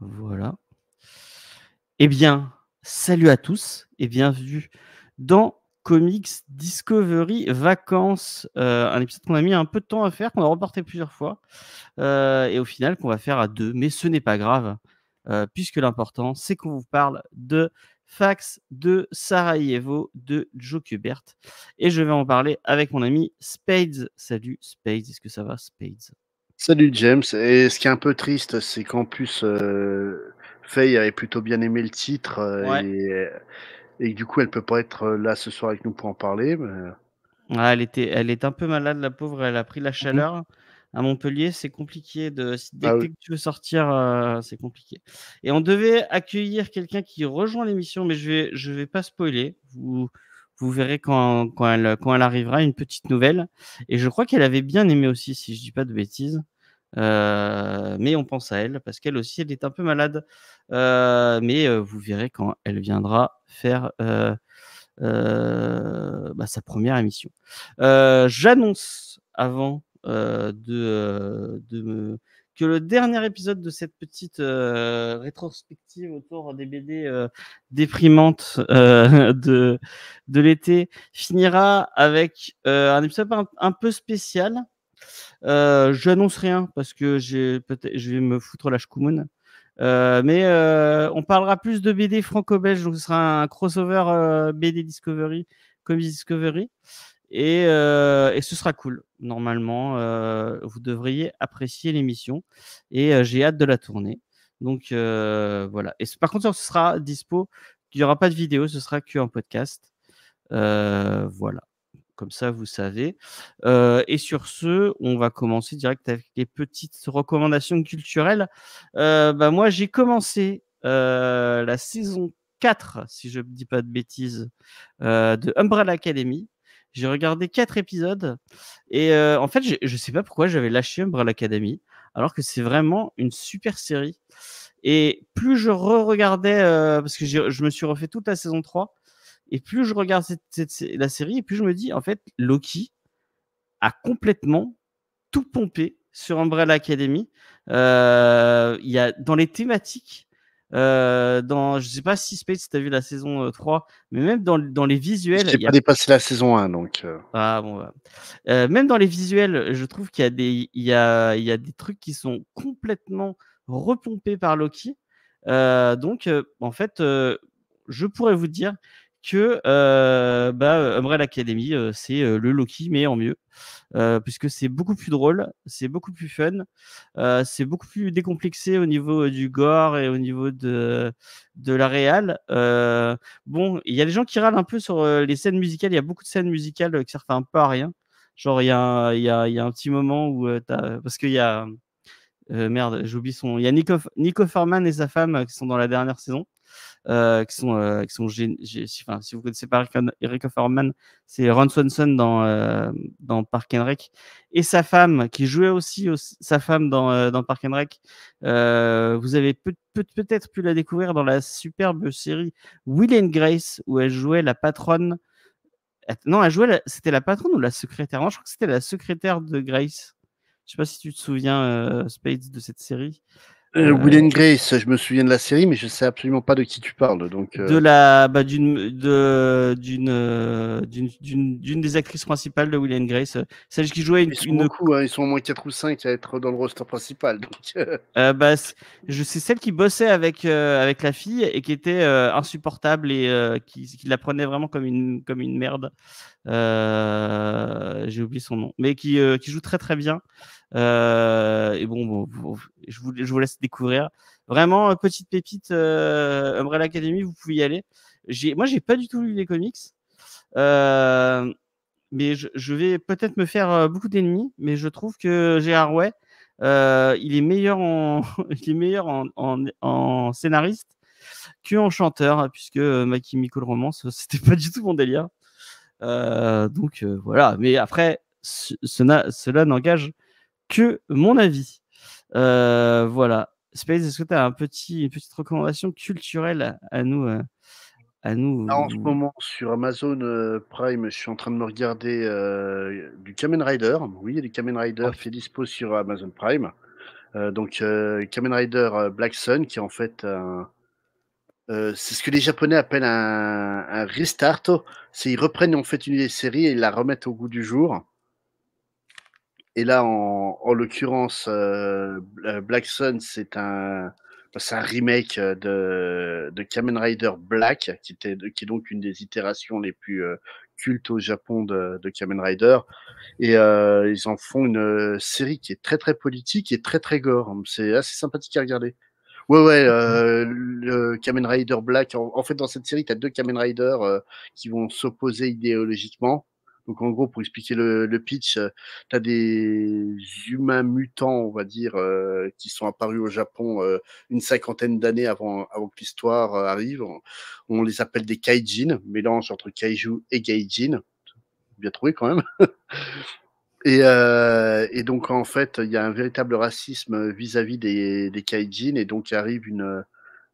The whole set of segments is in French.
Voilà. Eh bien, salut à tous et bienvenue dans Comics Discovery Vacances, euh, un épisode qu'on a mis un peu de temps à faire, qu'on a reporté plusieurs fois, euh, et au final qu'on va faire à deux, mais ce n'est pas grave, euh, puisque l'important c'est qu'on vous parle de Fax, de Sarajevo, de Joe Kubert, et je vais en parler avec mon ami Spades. Salut Spades, est-ce que ça va Spades Salut James. Et ce qui est un peu triste, c'est qu'en plus, euh, Faye avait plutôt bien aimé le titre. Euh, et, euh, du coup, elle peut pas être là ce soir avec nous pour en parler. Ah, elle, était, elle est un peu malade, la pauvre. Elle a pris la mm-hmm. chaleur. À Montpellier, c'est compliqué. De, dès, ah que tu veux sortir, c'est compliqué. Et on devait accueillir quelqu'un qui rejoint l'émission, mais je vais, je vais pas spoiler. Vous, vous verrez quand, elle, quand elle arrivera, une petite nouvelle. Et je crois qu'elle avait bien aimé aussi, si je dis pas de bêtises. Euh, mais on pense à elle parce qu'elle aussi, elle est un peu malade. Euh, mais euh, vous verrez quand elle viendra faire bah, sa première émission. J'annonce avant de, de me, que le dernier épisode de cette petite rétrospective autour des BD déprimantes de, de l'été finira avec un épisode un, un peu spécial. Euh, je n'annonce rien parce que je vais me foutre la chkoumoun. Euh, mais euh, on parlera plus de BD franco-belge, donc ce sera un crossover euh, BD Discovery, Comics Discovery, et, ce sera cool. Normalement, vous devriez apprécier l'émission et j'ai hâte de la tourner. Donc voilà. Et par contre, ce sera dispo. Il n'y aura pas de vidéo, ce sera qu'un podcast. voilà comme ça vous savez. et sur ce, on va commencer direct avec les petites recommandations culturelles. Euh, moi, j'ai commencé la saison 4, si je ne dis pas de bêtises, de Umbrella Academy. J'ai regardé quatre épisodes et en fait, je ne sais pas pourquoi j'avais lâché Umbrella Academy, alors que c'est vraiment une super série. Et plus je re-regardais, parce que je me suis refait toute la saison 3, et plus je regarde la série, et plus je me dis, en fait, Loki a complètement tout pompé sur Umbrella Academy. Euh, il y a dans les thématiques, euh, dans je sais pas si Space as vu la saison 3, euh, mais même dans, dans les visuels. J'ai pas dépassé la saison 1 donc. Euh. Ah bon. même dans les visuels, je trouve qu'il y a des il y a, il y a des trucs qui sont complètement repompés par Loki. donc en fait, je pourrais vous dire que euh, bah, euh, Umbrella Academy, euh, c'est euh, le Loki, mais en mieux, puisque c'est beaucoup plus drôle, c'est beaucoup plus fun, c'est beaucoup plus décomplexé au niveau du gore et au niveau de, de la réal. bon, il y a des gens qui râlent un peu sur les scènes musicales, il y a beaucoup de scènes musicales qui servent un peu à rien. Genre, il y, a, y, a, y a un petit moment où as... Parce qu'il y a. merde, j'oublie son. Il y a Nico, Nico Farman et sa femme qui sont dans la dernière saison. Euh, qui sont, euh, qui sont si vous connaissez pas Eric Offerman, c'est Ron Swanson dans, euh, dans Park and Rec. Et sa femme, qui jouait aussi, sa femme dans, dans Park and Rec, vous avez peut-être pu la découvrir dans la superbe série Will and Grace, où elle jouait la patronne. Non, elle jouait, c'était la patronne ou la secrétaire Non, je crois que c'était la secrétaire de Grace. Je sais pas si tu te souviens, Spades, de cette série. Euh, euh, William Grace, je me souviens de la série, mais je sais absolument pas de qui tu parles. Donc euh. de la, bah, d'une, de, d'une, d'une, des actrices principales de Will Grace, celle qui jouait une. Ils sont beaucoup, hein, ils sont au moins 4 ou 5 à être dans le roster principal. Donc euh, bah, je sais celle qui bossait avec avec la fille et qui était insupportable et qui, qui, la prenait vraiment comme une comme une merde. j'ai oublié son nom, mais qui qui joue très très bien. Euh, et bon, je, vous, vous, laisse découvrir. Vraiment, euh, petite pépite, euh, Umbrella Academy, vous pouvez y aller. Moi, j'ai pas du tout lu les comics. mais je, vais peut-être me faire beaucoup d'ennemis, mais je trouve que Gérard Way, il est meilleur en, il est meilleur en, scénariste qu'en chanteur, hein, puisque My Chemical Romance, c'était pas du tout mon délire. donc voilà, mais après, cela n'engage que mon avis. Euh, voilà. Space, est-ce que tu as un petit, une petite recommandation culturelle à nous euh, à nous En ce moment, sur Amazon euh, Prime, je suis en train de me regarder du Kamen Rider. Oui, il y du Kamen Rider ah. qui sur Amazon Prime. donc, Kamen Rider Black Sun, qui en fait c'est ce que les Japonais appellent un, restart. C'est ils reprennent en fait une des série et la remettent au goût du jour. Et là, en, en l'occurrence, euh, euh, Black Sun, c'est un, bah, un remake euh, de, de, Kamen Rider Black, qui, était, qui est donc une des itérations les plus cultes au Japon de, de Kamen Rider. Et euh, ils en font une série qui est très très politique et très très gore. C'est assez sympathique à regarder. Ouais, ouais, euh, le Kamen Rider Black. En, en fait, dans cette série, tu as deux Kamen Rider qui vont s'opposer idéologiquement. Donc en gros, pour expliquer le, le pitch, euh, tu as des humains mutants, on va dire, euh, qui sont apparus au Japon euh, une cinquantaine d'années avant, avant que l'histoire arrive. On, les appelle des kaijin, mélange entre kaiju et gaijin. Bien trouvé quand même. et, et, donc en fait, il y a un véritable racisme vis-à-vis des, des kaijin, et donc arrive une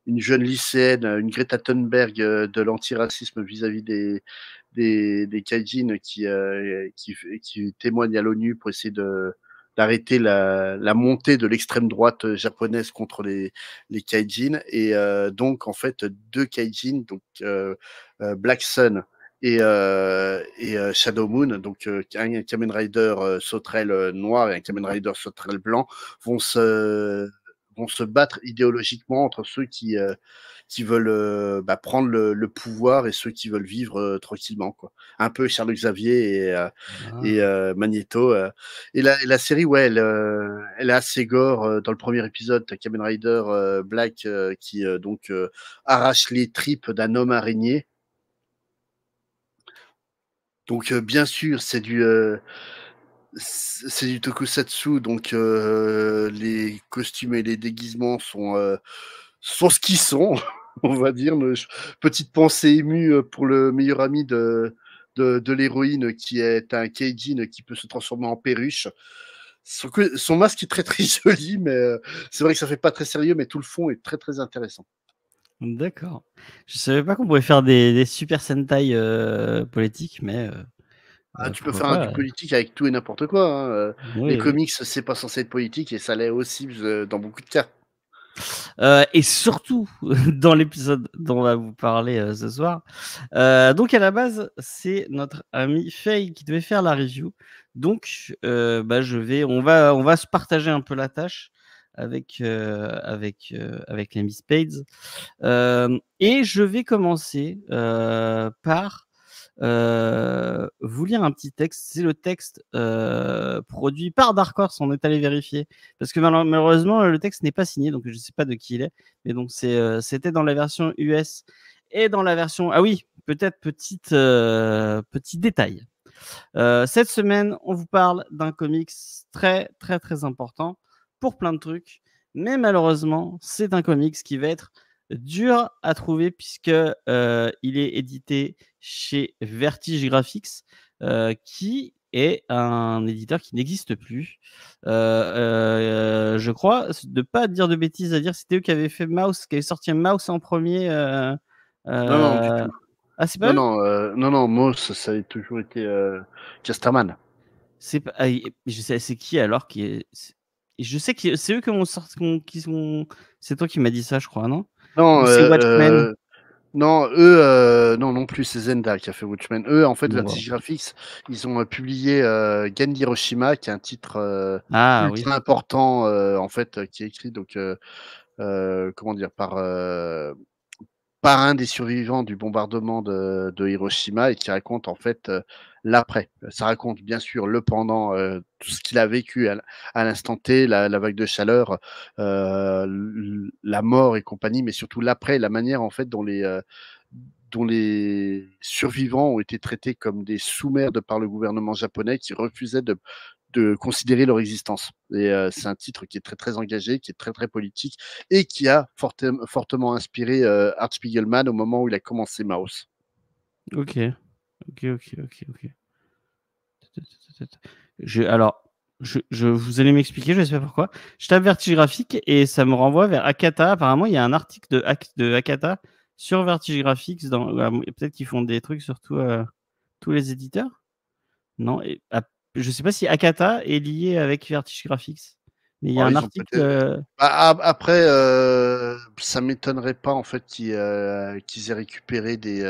une jeune lycéenne, une Greta Thunberg de l'antiracisme vis-à-vis des, des, des Kaijin qui, euh, qui, qui, témoignent à l'ONU pour essayer de, d'arrêter la, la, montée de l'extrême droite japonaise contre les, les Kaijin. Et euh, donc, en fait, deux Kaijin, donc euh, Black Sun et, et Shadow Moon, donc un Kamen Rider sauterelle noir et un Kamen Rider sauterelle blanc, vont se, vont se battre idéologiquement entre ceux qui qui veulent euh, bah, prendre le, pouvoir et ceux qui veulent vivre euh, tranquillement. Quoi. Un peu Charles Xavier et, euh, ah. et Magneto. Et la, série, ouais, elle, elle est assez gore. Dans le premier épisode, Kamen Rider Black qui donc arrache les tripes d'un homme araignée. Donc bien sûr, c'est du c'est du tokusatsu, donc les costumes et les déguisements sont sont ce qu'ils sont. on va dire. petite pensée émue euh, pour le meilleur ami de, de, l'héroïne qui est un Keijin qui peut se transformer en perruche. Son, masque est très très joli, mais euh, c'est vrai que ça fait pas très sérieux, mais tout le fond est très très intéressant. D'accord. Je savais pas qu'on pouvait faire des, super Sentai euh, politiques, mais. Ah, tu peux faire un, du politique avec tout et n'importe quoi. Hein, Les comics, c'est pas censé être politique et ça l'est aussi dans beaucoup de cas. Euh, et surtout dans l'épisode dont on va vous parler euh, ce soir. Euh, donc à la base, c'est notre ami Faye qui devait faire la review. Donc bah, je vais, on va, on va se partager un peu la tâche avec avec avec l'ami Spades. et je vais commencer par euh, vous lire un petit texte. C'est le texte euh, produit par Dark Horse. On est allé vérifier parce que malheureusement le texte n'est pas signé, donc je ne sais pas de qui il est. Mais donc euh, c'était dans la version US et dans la version. Ah oui, peut-être petite petit détail. cette semaine, on vous parle d'un comics très très très important pour plein de trucs, mais malheureusement, c'est un comics qui va être dur à trouver puisque euh, il est édité chez Vertige Graphics, euh, qui est un éditeur qui n'existe plus. Euh, je crois, de pas dire de bêtises, à dire c'était eux qui avaient fait Mouse, qui avaient sorti Mouse en premier. non, non, Ah, c'est non, non, Mouse, ça a toujours été Chesterman C'est pas, ah, je sais, c'est qui alors qui est je sais que c'est eux qui ont sorti. Qui sont... C'est toi qui m'as dit ça, je crois, non non, euh, euh, Non, eux, euh, non, non plus, c'est Zenda qui a fait Watchmen. Eux, en fait, la Vertige ils ont publié euh, Hiroshima, qui est un titre ah, important, en fait, qui est écrit, donc, comment dire, par, par un des survivants du bombardement de, de, Hiroshima et qui raconte, en fait, l'après. Ça raconte bien sûr le pendant, euh, tout ce qu'il a vécu à, l'instant T, la, vague de chaleur, euh, la mort et compagnie, mais surtout l'après, la manière en fait dont les, euh, dont les survivants ont été traités comme des sous-merdes par le gouvernement japonais qui refusait de, considérer leur existence. Et c'est un titre qui est très très engagé, qui est très très politique et qui a fortement inspiré Art Spiegelman au moment où il a commencé Maus Ok. Ok, ok, ok, ok. Je, alors, je, je, vous allez m'expliquer, je ne sais pas pourquoi. Je tape Vertige Graphique et ça me renvoie vers Akata. Apparemment, il y a un article de, de Akata sur Vertige Dans euh, Peut-être qu'ils font des trucs sur euh, tous les éditeurs. Non, et, ah, je ne sais pas si Akata est lié avec Vertige Graphics. Mais il y a un article. Euh, bah, après, ça ça m'étonnerait pas en fait qu'ils aient récupéré des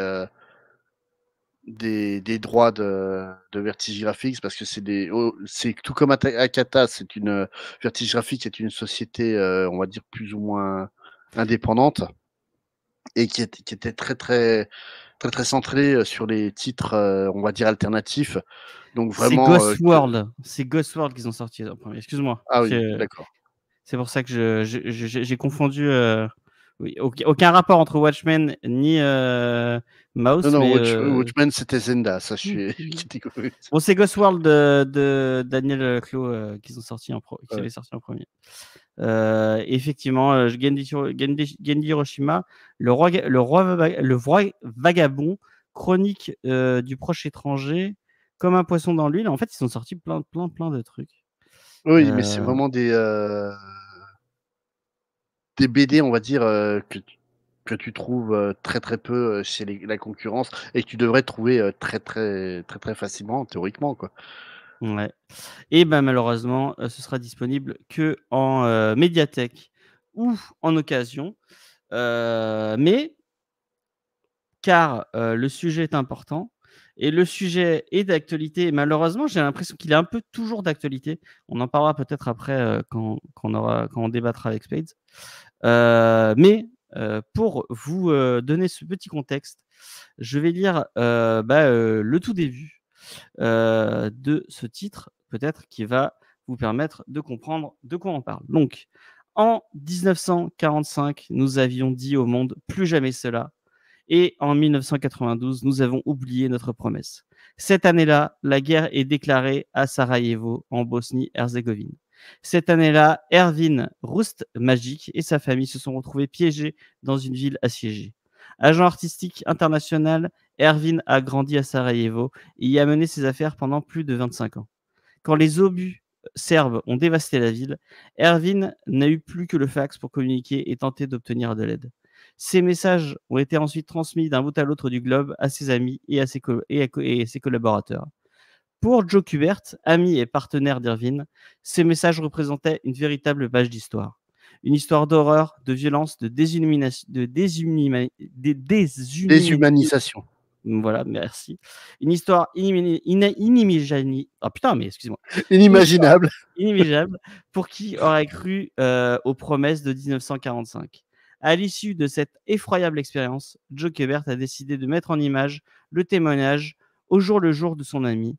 des, droits de, de, Vertige Graphics parce que c'est des oh, c'est tout comme Akata c'est une Vertige Graphics est une société euh, on va dire plus ou moins indépendante et qui, était très très très très centrée euh, sur les titres euh, on va dire alternatifs donc vraiment c'est Ghost World c'est Ghost World qu'ils ont sorti excuse-moi ah oui d'accord c'est pour ça que j'ai confondu aucun rapport entre Watchmen ni euh, Mouse. Non, non, euh, Watchmen c'était Zenda, ça je suis. bon, c'est Ghost de, de Daniel euh, Clos qui sont sortis en sorti en premier. effectivement, Genji Hiroshima, le roi, le roi, le roi vagabond, chronique du proche étranger, comme un poisson dans l'huile. En fait, ils sont sortis plein, plein, plein de trucs. Oui, mais c'est vraiment des des BD, on va dire, euh, que, tu trouves euh, très très peu euh, chez la concurrence et que tu devrais trouver très, très très très facilement, théoriquement. Quoi. Ouais. Et eh ben malheureusement, ce sera disponible que en médiathèque ou en occasion. mais car le sujet est important, et le sujet est d'actualité. Malheureusement, j'ai l'impression qu'il est un peu toujours d'actualité. On en parlera peut-être après quand, on aura, quand on débattra avec Spades. Euh, mais euh, pour vous euh, donner ce petit contexte, je vais lire bah, le tout début de ce titre, peut-être qui va vous permettre de comprendre de quoi on parle. Donc, en 1945, nous avions dit au monde plus jamais cela. Et en 1992, nous avons oublié notre promesse. Cette année-là, la guerre est déclarée à Sarajevo, en Bosnie-Herzégovine. Cette année-là, Erwin Roost Magic et sa famille se sont retrouvés piégés dans une ville assiégée. Agent artistique international, Erwin a grandi à Sarajevo et y a mené ses affaires pendant plus de 25 ans. Quand les obus serbes ont dévasté la ville, Erwin n'a eu plus que le fax pour communiquer et tenter d'obtenir de l'aide. Ces messages ont été ensuite transmis d'un bout à l'autre du globe à ses amis et et à ses collaborateurs. Pour Joe Kubert, ami et partenaire d'Irvine, ces messages représentaient une véritable page d'histoire. Une histoire d'horreur, de violence, de, déshumanisation, de déshumanisation. Mm, voilà, merci. Une histoire oh inimaginable. Inimaginable. Pour qui aurait cru euh, aux promesses de 1945 À l'issue de cette effroyable expérience, Joe Kubert a décidé de mettre en image le témoignage au jour le jour de son ami,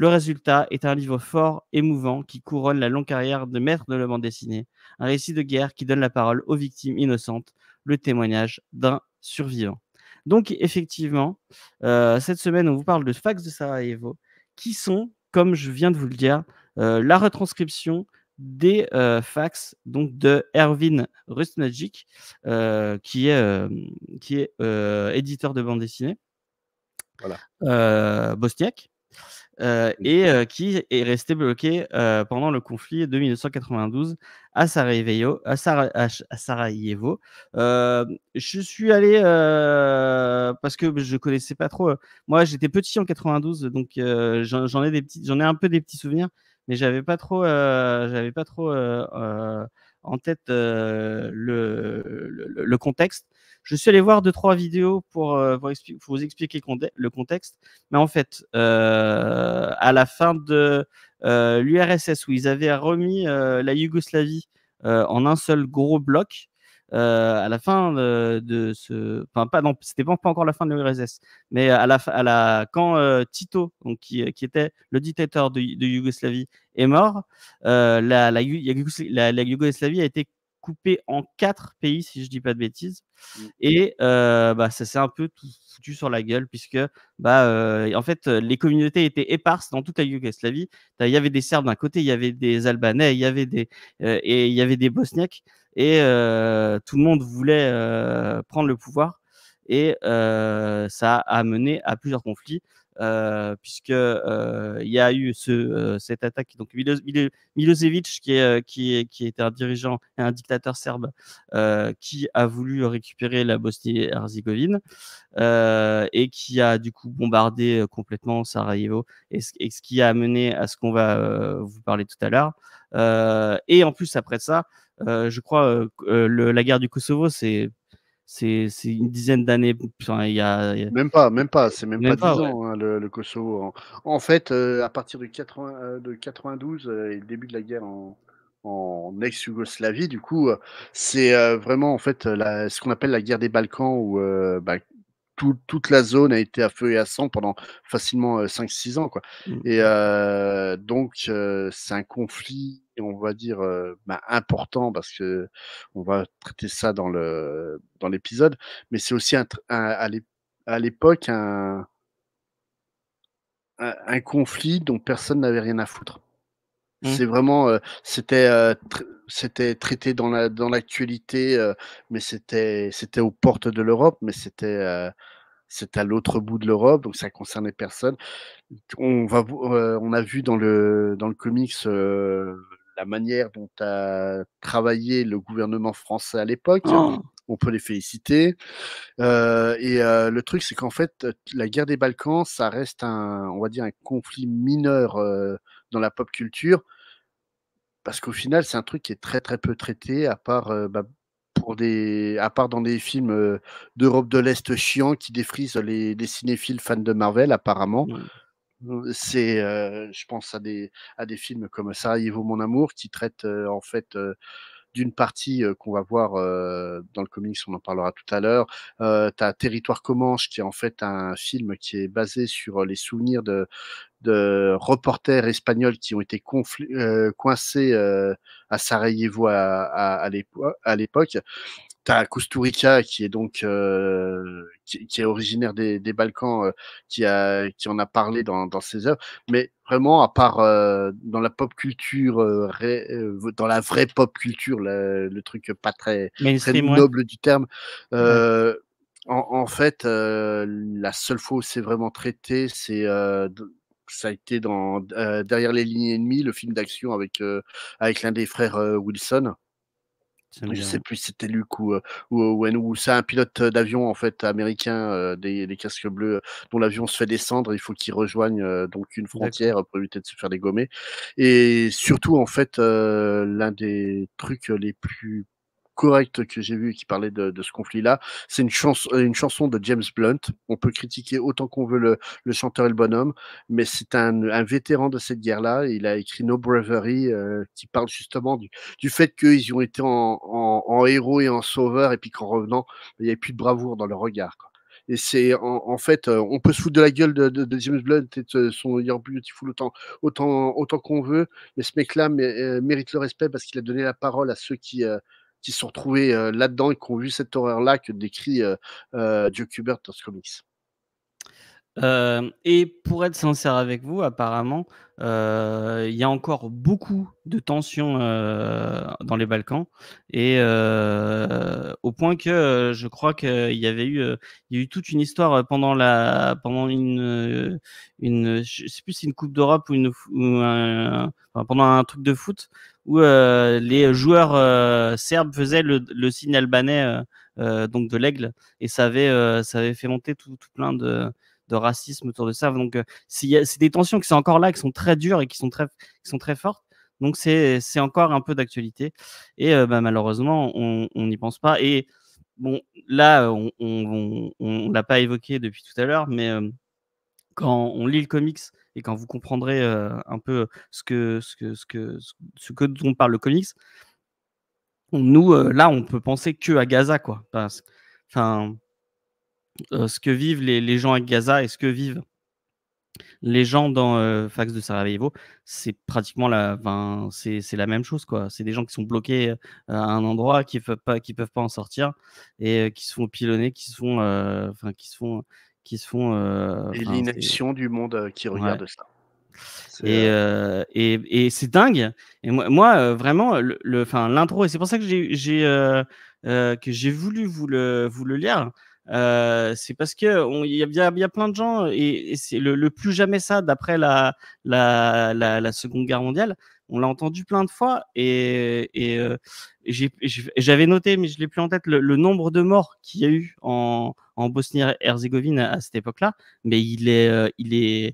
le résultat est un livre fort, émouvant, qui couronne la longue carrière de maître de la bande dessinée. Un récit de guerre qui donne la parole aux victimes innocentes, le témoignage d'un survivant. Donc, effectivement, euh, cette semaine, on vous parle de Fax de Sarajevo, qui sont, comme je viens de vous le dire, euh, la retranscription des euh, fax donc de Erwin Rusnagic, qui est, qui est éditeur de bande dessinée voilà. bosniaque. Euh, mmh. et euh, qui est resté bloqué euh, pendant le conflit de 1992 à Sarajevo. À, je suis allé parce que je connaissais pas trop. Moi, j'étais petit en 92, donc j'en ai des petits, j'en ai un peu des petits souvenirs, mais j'avais pas trop, j'avais pas trop en tête le, contexte. Je suis allé voir deux, trois vidéos pour, euh, vous expliquer le contexte. Mais en fait, euh, à la fin de euh, l'URSS, où ils avaient remis euh, la Yougoslavie en un seul gros bloc, euh, à la fin de, ce, enfin pas non, c'était pas, pas, encore la fin de l'URSS, mais à la, à la quand Tito, donc qui, était le dictateur de, Yougoslavie, est mort, euh, la, la, Yougoslavie a été coupé en quatre pays, si je ne dis pas de bêtises. Mmh. Et euh, bah, ça s'est un peu tout foutu sur la gueule, puisque bah, euh, en fait, les communautés étaient éparses dans toute la Yougoslavie. Il y avait des Serbes d'un côté, il y avait des Albanais, il y avait des, euh, et il y avait des Bosniaques. Et tout le monde voulait prendre le pouvoir. Et ça a mené à plusieurs conflits euh, puisque euh, il y a eu ce, euh, cette attaque. Donc Milosevic, euh, qui est, qui est, qui était un dirigeant et un dictateur serbe, qui a voulu récupérer la Bosnie-Herzégovine et qui a du coup bombardé complètement Sarajevo, et ce, qui a amené à ce qu'on va vous parler tout à l'heure. et en plus après ça, je crois que la guerre du Kosovo, c'est c'est une dizaine d'années. il y a, Même pas, même pas, c'est même, pas, dix ans hein, le, le, Kosovo. En, fait, euh, à partir de, 80, euh, de 92 euh, et le début de la guerre en, en ex-Yougoslavie, du coup, c'est vraiment en fait la, ce qu'on appelle la guerre des Balkans où bah, toute la zone a été à feu et à sang pendant facilement 5-6 ans. Quoi. Mmh. Et donc, c'est un conflit, on va dire, bah, important parce que on va traiter ça dans, le, dans l'épisode. Mais c'est aussi un, à l'époque un, un conflit dont personne n'avait rien à foutre. Mmh. C'est vraiment, c'était, c'était traité dans la dans l'actualité, mais c'était c'était aux portes de l'Europe, mais c'était c'est à l'autre bout de l'Europe, donc ça concernait personne. On va, on a vu dans le dans le comics la manière dont a travaillé le gouvernement français à l'époque. Oh. on peut les féliciter. et le truc, c'est qu'en fait, la guerre des Balkans, ça reste un, on va dire, un conflit mineur dans la pop culture, parce qu'au final, c'est un truc qui est très très peu traité, à part, euh, bah, pour des, à part dans des films euh, d'Europe de l'Est chiants qui défrisent les, cinéphiles fans de Marvel, apparemment. Euh, c'est, je pense à des, à des films comme Vaut mon amour, qui traite en fait d'une partie qu'on va voir dans le comics, on en parlera tout à l'heure. tu as Territoire Comanche, qui est en fait un film qui est basé sur les souvenirs de, de reporters espagnols qui ont été euh, coincés euh, à Sarajevo à, à, à l'époque. Tu as Kusturica qui est donc euh, qui, est originaire des, des Balkans, qui, a, qui en a parlé dans, dans ses œuvres. Mais vraiment, à part dans la pop culture, dans la vraie pop culture, le, truc pas très, noble du terme. En, en, fait, la seule fois où c'est vraiment traité, c'est ça a été dans euh, Derrière les lignes ennemies, le film d'action avec, euh, avec l'un des frères euh, Wilson. Je sais plus si c'était Luke ou, ou ou c'est un pilote d'avion en fait américain des, des, casques bleus dont l'avion se fait descendre. Il faut qu'il rejoigne donc une frontière pour éviter de se faire dégommer. Et surtout en fait, l'un des trucs les plus correct que j'ai vu qui parlait de, ce conflit-là. C'est euh, une, chanson de James Blunt. On peut critiquer autant qu'on veut le, chanteur et le bonhomme, mais c'est un, vétéran de cette guerre-là. Il a écrit No Bravery, euh, qui parle justement du, fait qu'ils ont été en, héros et en sauveurs, et puis qu'en revenant, il n'y avait plus de bravoure dans leur regard. Et c'est en, fait, euh, on peut se foutre de la gueule de, James Blunt et de son Your Beautiful autant, autant, qu'on veut, mais ce mec-là mérite le respect parce qu'il a donné la parole à ceux qui, qui se sont retrouvés là-dedans et qui ont vu cette horreur-là que décrit euh, Joe Kubert dans ce comics. et pour être sincère avec vous, apparemment, il y a encore beaucoup de tensions dans les Balkans. Et au point que je crois qu'il y avait eu, eu toute une histoire pendant la, pendant une, une, plus une Coupe d'Europe ou une, pendant un truc de foot où euh, les joueurs euh, serbes faisaient le, signe albanais euh, donc de l'aigle et ça avait, ça avait fait monter tout, plein de, de racisme autour de ça. Donc, c'est des tensions qui sont encore là, qui sont très dures et qui sont très, qui sont très fortes. Donc, c'est encore un peu d'actualité. Et bah, malheureusement, on n'y pense pas. Et bon, là, on ne l'a pas évoqué depuis tout à l'heure, mais quand on lit le comics et quand vous comprendrez un peu ce que, ce, que, ce, que, ce que dont parle le comics, nous, là, on peut penser que à Gaza, quoi. Enfin, ce que vivent les, gens à Gaza et ce que vivent les gens dans Fax de Sarajevo, c'est pratiquement la, c'est, la même chose quoi. C'est des gens qui sont bloqués à un endroit, qui peuvent peuvent pas en sortir et qui se font pilonner, qui se qui se font, qui se font. Euh, et l'inaction du monde euh, qui regarde ça. Et, euh, et, et, c'est dingue. Et moi, moi vraiment, le, enfin, l'intro, et c'est pour ça que j'ai, que j'ai voulu vous le, vous le lire. c'est parce que il y, y a, plein de gens et, c'est le, plus jamais ça d'après la, la, la, la Seconde Guerre mondiale on l'a entendu plein de fois et, euh, j'avais noté, mais je l'ai plus en tête, le, nombre de morts qu'il y a eu en, Bosnie-Herzégovine à, cette époque-là. Mais il est,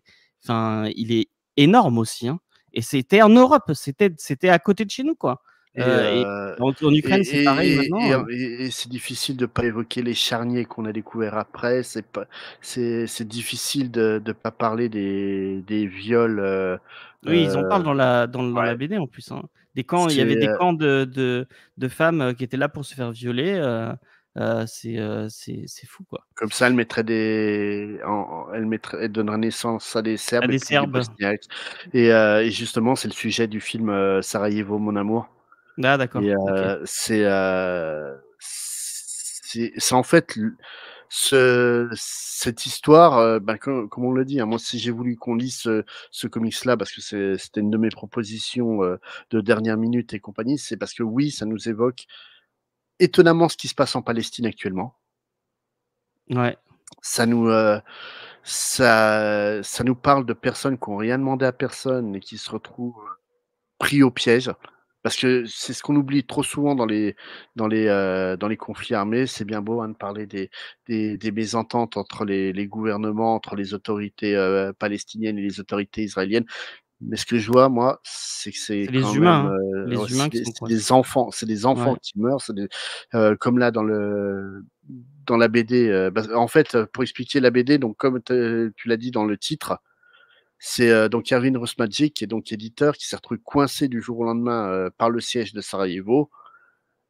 euh, énorme aussi. Hein. Et c'était en Europe, c'était, c'était à côté de chez nous, quoi. Euh, euh, en, Ukraine, c'est pareil maintenant. Euh. Et, c'est difficile de ne pas évoquer les charniers qu'on a découverts après. C'est, c'est, difficile de ne pas parler des, des viols. oui, ils en parlent dans la, dans, la BD en plus. Hein. Des camps, il y avait des camps de, de, de, femmes qui étaient là pour se faire violer. Euh, c'est fou quoi. Comme ça, elle mettrait des, elle mettrait, donnerait naissance à des Serbes. et, justement, c'est le sujet du film Sarajevo, mon amour. Ah, d'accord. C'est c'est en fait ce, cette histoire, bah, comme, on le dit, hein, moi si j'ai voulu qu'on lise ce, ce comics-là, parce que c'était une de mes propositions de dernière minute et compagnie, c'est parce que oui, ça nous évoque étonnamment ce qui se passe en Palestine actuellement. Ouais. Ça nous, ça, ça nous parle de personnes qui n'ont rien demandé à personne et qui se retrouvent pris au piège. Parce que c'est ce qu'on oublie trop souvent dans les, dans les, euh, dans les conflits armés. C'est bien beau hein, de parler des, des, des mésententes entre les, les, gouvernements, entre les autorités euh, palestiniennes et les autorités israéliennes. Mais ce que je vois, moi, c'est que c'est les humains, les humains qui des, enfants, c'est des enfants qui meurent, euh, comme là dans le dans la BD. Bah, en fait, pour expliquer la BD, donc comme tu l'as dit dans le titre, c'est euh, donc Erwin Rosmagic, qui est donc éditeur, qui s'est retrouvé coincé du jour au lendemain euh, par le siège de Sarajevo.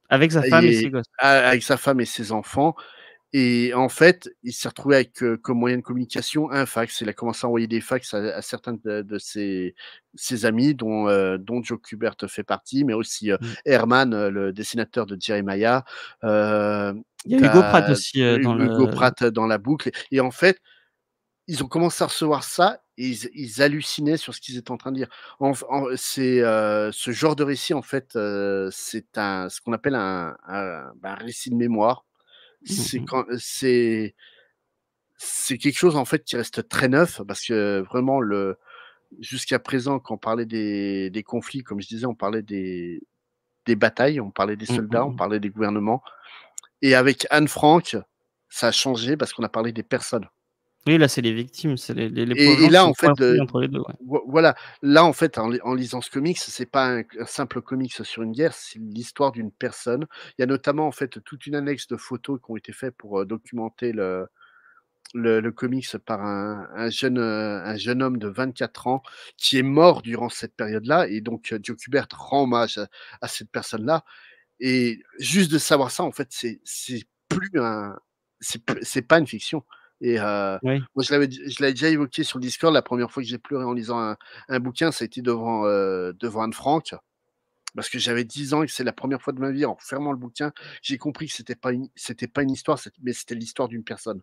Avec sa femme et, ses Avec sa femme et ses enfants. Et en fait, il s'est retrouvé avec euh, comme moyen de communication un fax. Il a commencé à envoyer des fax à, certains de, ses, amis, dont, Joe Kubert fait partie, mais aussi mm. Herman, le dessinateur de Jerry il y a Hugo Pratt aussi dans Hugo Pratt dans la boucle. Et en fait, ils ont commencé à recevoir ça et ils, ils hallucinaient sur ce qu'ils étaient en train de dire. En, c'est euh, ce genre de récit en fait, euh, c'est un ce qu'on appelle un, un, bah, récit de mémoire. Mmh c'est mmh quand c'est c'est quelque chose en fait qui reste très neuf parce que vraiment le jusqu'à présent quand on parlait des, des, conflits comme je disais on parlait des, des batailles on parlait des mmh, soldats on parlait des gouvernements et avec Anne Frank ça a changé parce qu'on a parlé des personnes oui, là, c'est les victimes, c'est les, les, les et, et, là, en fait, voilà, là, en fait, en, lisant ce comics, c'est pas un, simple comics sur une guerre, c'est l'histoire d'une personne. Il y a notamment, en fait, toute une annexe de photos qui ont été faites pour euh, documenter le, le, comics par un, jeune, euh, un jeune homme de 24 ans qui est mort durant cette période-là. Et donc, euh, Joe Kubert rend hommage à, cette personne-là. Et juste de savoir ça, en fait, c'est plus un. C'est pas une fiction. Et moi, je l'avais, je déjà évoqué sur Discord. La première fois que j'ai pleuré en lisant un, un bouquin, ça a été devant, devant Anne Frank. Parce que j'avais 10 ans et c'est la première fois de ma vie, en fermant le bouquin, j'ai compris que c'était pas une, c'était pas une histoire, mais c'était l'histoire d'une personne.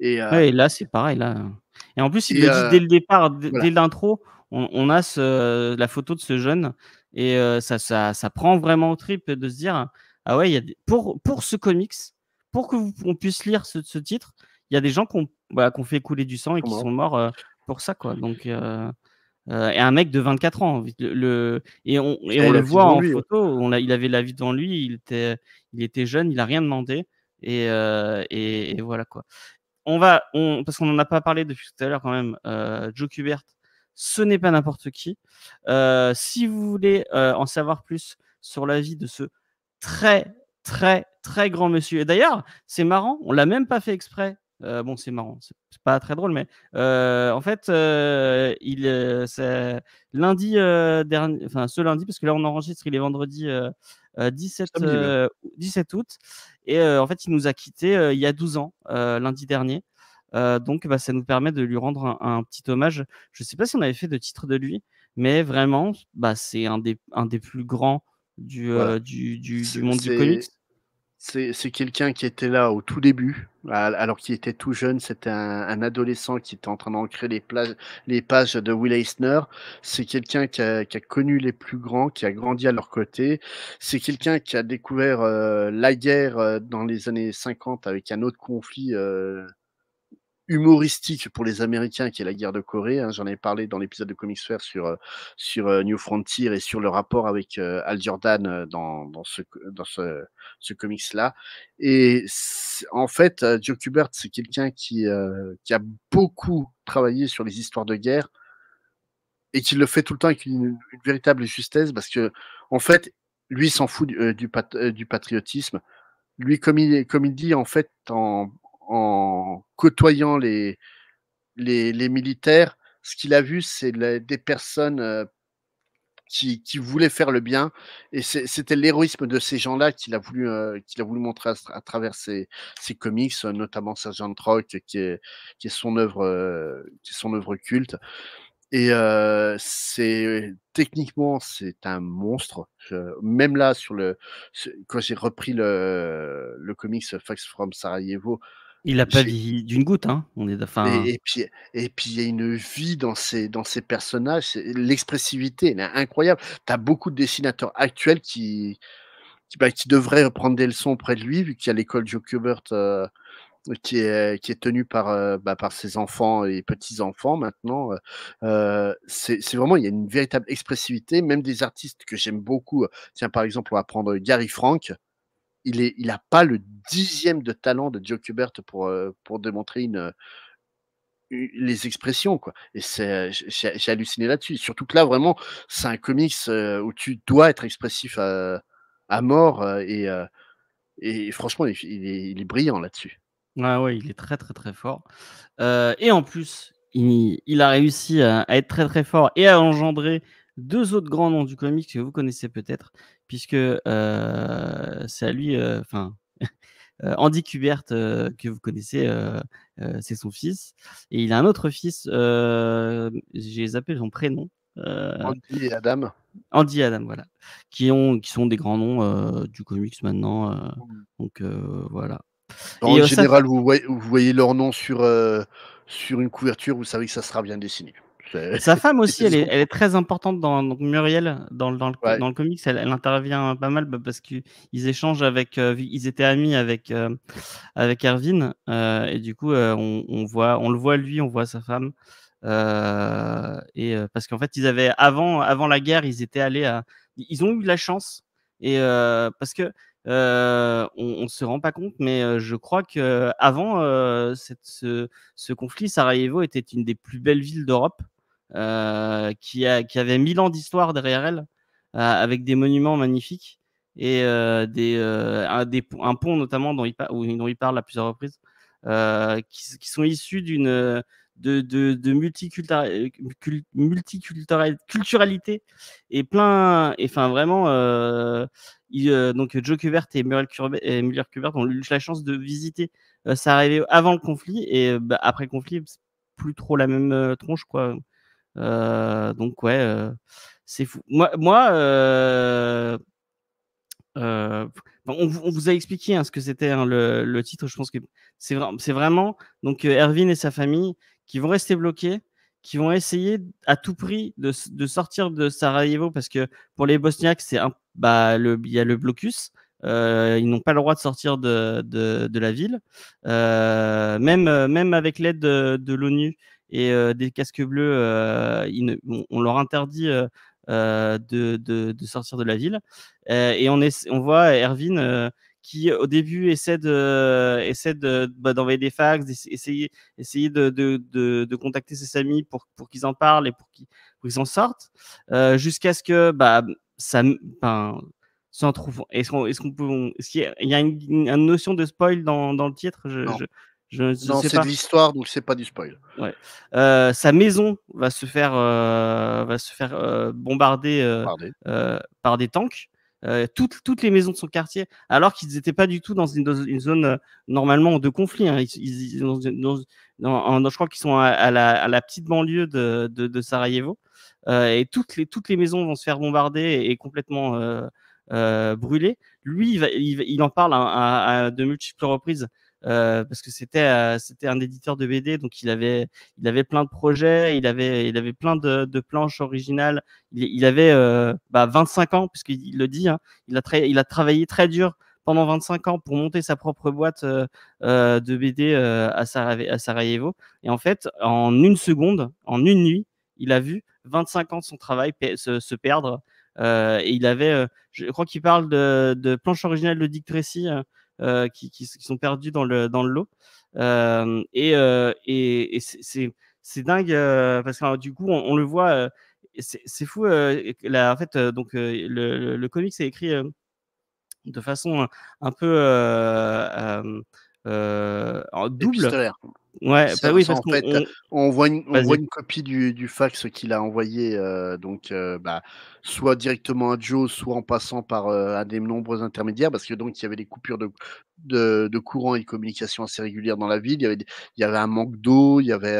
Et, là, c'est pareil. Là. Hein. Et en plus, dès le départ, dès l'intro, on, a ce, la photo de ce jeune. Et ça, ça, ça, prend vraiment au trip de se dire ah ouais, y a pour, pour ce comics, pour que puisse lire ce, ce titre, il y a des gens qu'on fait couler du sang et qui sont morts euh, pour ça, quoi. Donc, euh, euh, et un mec de 24 ans, le, et on, eh, le voit en hein. photo, on il avait la vie devant lui, il était, il était jeune, il a rien demandé, et, voilà, quoi. On va, on, parce qu'on n'en a pas parlé depuis tout à l'heure quand même, Joe Cubert. ce n'est pas n'importe qui. si vous voulez en savoir plus sur la vie de ce très, très, très grand monsieur, et d'ailleurs, c'est marrant, on l'a même pas fait exprès, euh, bon, c'est marrant, c'est pas très drôle, mais euh, en fait, euh, il lundi dernier, enfin ce lundi, parce que là on enregistre, il est vendredi 17, août, et en fait il nous a quitté il y a 12 ans, lundi dernier. donc, bah, ça nous permet de lui rendre un, petit hommage. Je ne sais pas si on avait fait de titre de lui, mais vraiment, bah, c'est un des, un des plus grands du, du, du monde du comics. C'est quelqu'un qui était là au tout début, alors qu'il était tout jeune. C'était un, adolescent qui était en train d'ancrer les, les, pages de Will Eisner. C'est quelqu'un qui, a, connu les plus grands, qui a grandi à leur côté. C'est quelqu'un qui a découvert euh, la guerre euh, dans les années 50 avec un autre conflit. Euh, humoristique pour les Américains qui est la guerre de Corée. Hein. J'en ai parlé dans l'épisode de Comics Fair sur, euh, sur euh, New Frontier et sur le rapport avec euh, Al Jordan dans, dans ce, dans ce, ce comics-là. Et en fait, Joe Kubert, c'est quelqu'un qui, qui a beaucoup travaillé sur les histoires de guerre et qui le fait tout le temps avec une, véritable justesse parce que, en fait, lui s'en fout du, du patriotisme. Lui, comme il, comme il dit, en fait, en, en côtoyant les, militaires, ce qu'il a vu, c'est des personnes euh, qui, voulaient faire le bien. Et c'était l'héroïsme de ces gens-là qu'il a, voulu, euh, qu'il a voulu montrer à, travers ses, comics, euh, notamment Sergeant Rock, qui est, qui est son œuvre, qui son œuvre culte. Et techniquement c'est un monstre. même là sur le quand j'ai repris le, le comics Fax from Sarajevo, il n'a pas vie d'une goutte, hein. On est, enfin... et, et, puis, et puis il y a une vie dans ces, dans ces personnages. L'expressivité, elle est incroyable. Tu as beaucoup de dessinateurs actuels qui, qui, bah, devraient prendre des leçons auprès de lui, vu qu'il y a l'école Joe Kubert euh, qui, est, qui est tenue par, euh, bah, par ses enfants et petits-enfants maintenant. Euh, c'est vraiment, il y a une véritable expressivité, même des artistes que j'aime beaucoup. Tiens, par exemple, on va prendre Gary Frank il n'a pas le dixième de talent de Joe Kubert pour, euh, pour démontrer euh, les expressions. Quoi. Et euh, j'ai halluciné là-dessus. Surtout que là, vraiment, c'est un comics où tu dois être expressif à, mort. Et, franchement, il, est, brillant là-dessus. Ouais, ouais, il est très, très, très fort. et en plus, il, a réussi à, à, être très très fort et à engendrer deux autres grands noms du comics que vous connaissez peut-être puisque c'est à lui, enfin, Andy Kubert, que vous connaissez, c'est son fils. Et il a un autre fils, j'ai zappé son prénom. Andy et Adam. Andy et Adam, voilà. Qui, ont, qui sont des grands noms du comics maintenant. Mmh. donc voilà. en général, vous, voyez, vous, voyez, leur nom sur, sur une couverture, vous savez que ça sera bien dessiné. Sa femme aussi, elle est, très importante dans Muriel, dans, dans, le, dans le comics. Elle, intervient pas mal bah, parce qu'ils échangent avec. Euh, ils étaient amis avec, euh, avec Erwin. Euh, et du coup, on, voit, on le voit lui, on voit sa femme. et parce qu'en fait, ils avaient. Avant, avant la guerre, ils étaient allés à. Ils ont eu de la chance. Et parce que. on, se rend pas compte, mais je crois que avant cette, ce, conflit, Sarajevo était une des plus belles villes d'Europe. Euh, qui, a, qui avait mille ans d'histoire derrière elle, euh, avec des monuments magnifiques et euh, des, un, pont notamment dont il, parle à plusieurs reprises, qui, sont issus d'une de, de, de multiculturalité et plein et enfin vraiment donc Joe Kubert et Muriel Kubert ont eu la chance de visiter ça arrivait avant le conflit et bah, après le conflit c'est plus trop la même tronche quoi euh, donc ouais, euh, c'est fou. Moi, euh, on, vous a expliqué hein, ce que c'était hein, le, titre. Je pense que c'est vraiment donc Erwin et sa famille qui vont rester bloqués qui vont essayer à tout prix de, sortir de Sarajevo parce que pour les Bosniaques, c'est bah, le, il y a le blocus. ils n'ont pas le droit de sortir de, de, la ville. même, même avec l'aide de, l'ONU et des casques bleus, on, leur interdit de, de, de, sortir de la ville. et on, est, on voit Erwin qui au début essaie de essaie de bah, d'envoyer des fax, essayer essayer de, de, de, de contacter ses amis pour pour qu'ils en parlent et pour qu'ils en sortent euh, jusqu'à ce que bah ça ben trouve est-ce qu'on est-ce qu'on peut qu'il y a, une, une, notion de spoil dans, dans le titre je, non, c'est de l'histoire, donc c'est pas du spoil. Euh, sa maison va se faire, euh, va se faire euh, bombarder, par des tanks. Toutes, toutes, les maisons de son quartier, alors qu'ils n'étaient pas du tout dans une, zone normalement de conflit. je crois qu'ils sont à, la, petite banlieue de, Sarajevo. et toutes les, toutes les maisons vont se faire bombarder et, complètement brûler. Lui, il, en parle à de multiples reprises. Euh, parce que c'était euh, c'était un éditeur de BD, donc il avait il avait plein de projets, il avait il avait plein de, de planches originales. Il, il avait euh, bah, 25 ans, puisqu'il le dit, hein, il a il a travaillé très dur pendant 25 ans pour monter sa propre boîte euh, de BD à, Sarajevo. Et en fait, en une seconde, en une nuit, il a vu 25 ans de son travail se, se perdre. et il avait, je crois qu'il parle de, de planche originale de Dick Tracy hein, euh, qui, qui, qui, sont perdus dans le, dans le lot. Euh, et, euh, et, et c'est dingue parce que du coup, on, le voit. c'est fou. Là, en fait, donc le, le, le comics est écrit de façon un, peu euh, euh, double. Bah oui, parce on, voit une, copie du, fax qu'il a envoyé, euh, donc euh, bah, soit directement à Joe, soit en passant par euh, un des nombreux intermédiaires, parce que donc il y avait des coupures de, courant et de communication assez régulières dans la ville, il y avait un manque d'eau, il y avait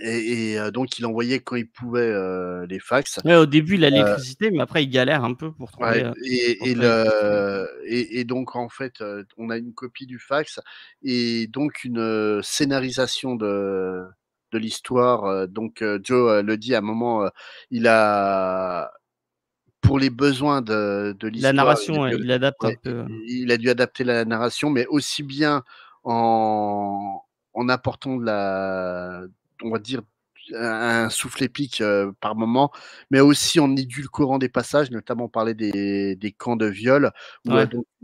et, euh, donc, il envoyait quand il pouvait euh, les fax. Ouais, au début, il a euh, l'électricité, mais après, il galère un peu pour trouver. et, donc, en fait, on a une copie du fax et donc une scénarisation de, de l'histoire. Donc, Joe le dit à un moment, il a. Pour les besoins de, de l'histoire. La narration, il, adapte un peu. Hein. Il a dû adapter la narration, mais aussi bien en, en apportant de la, on va dire, un souffle épique euh, par moment, mais aussi en édulcorant des passages, notamment parler des, des camps de viol, où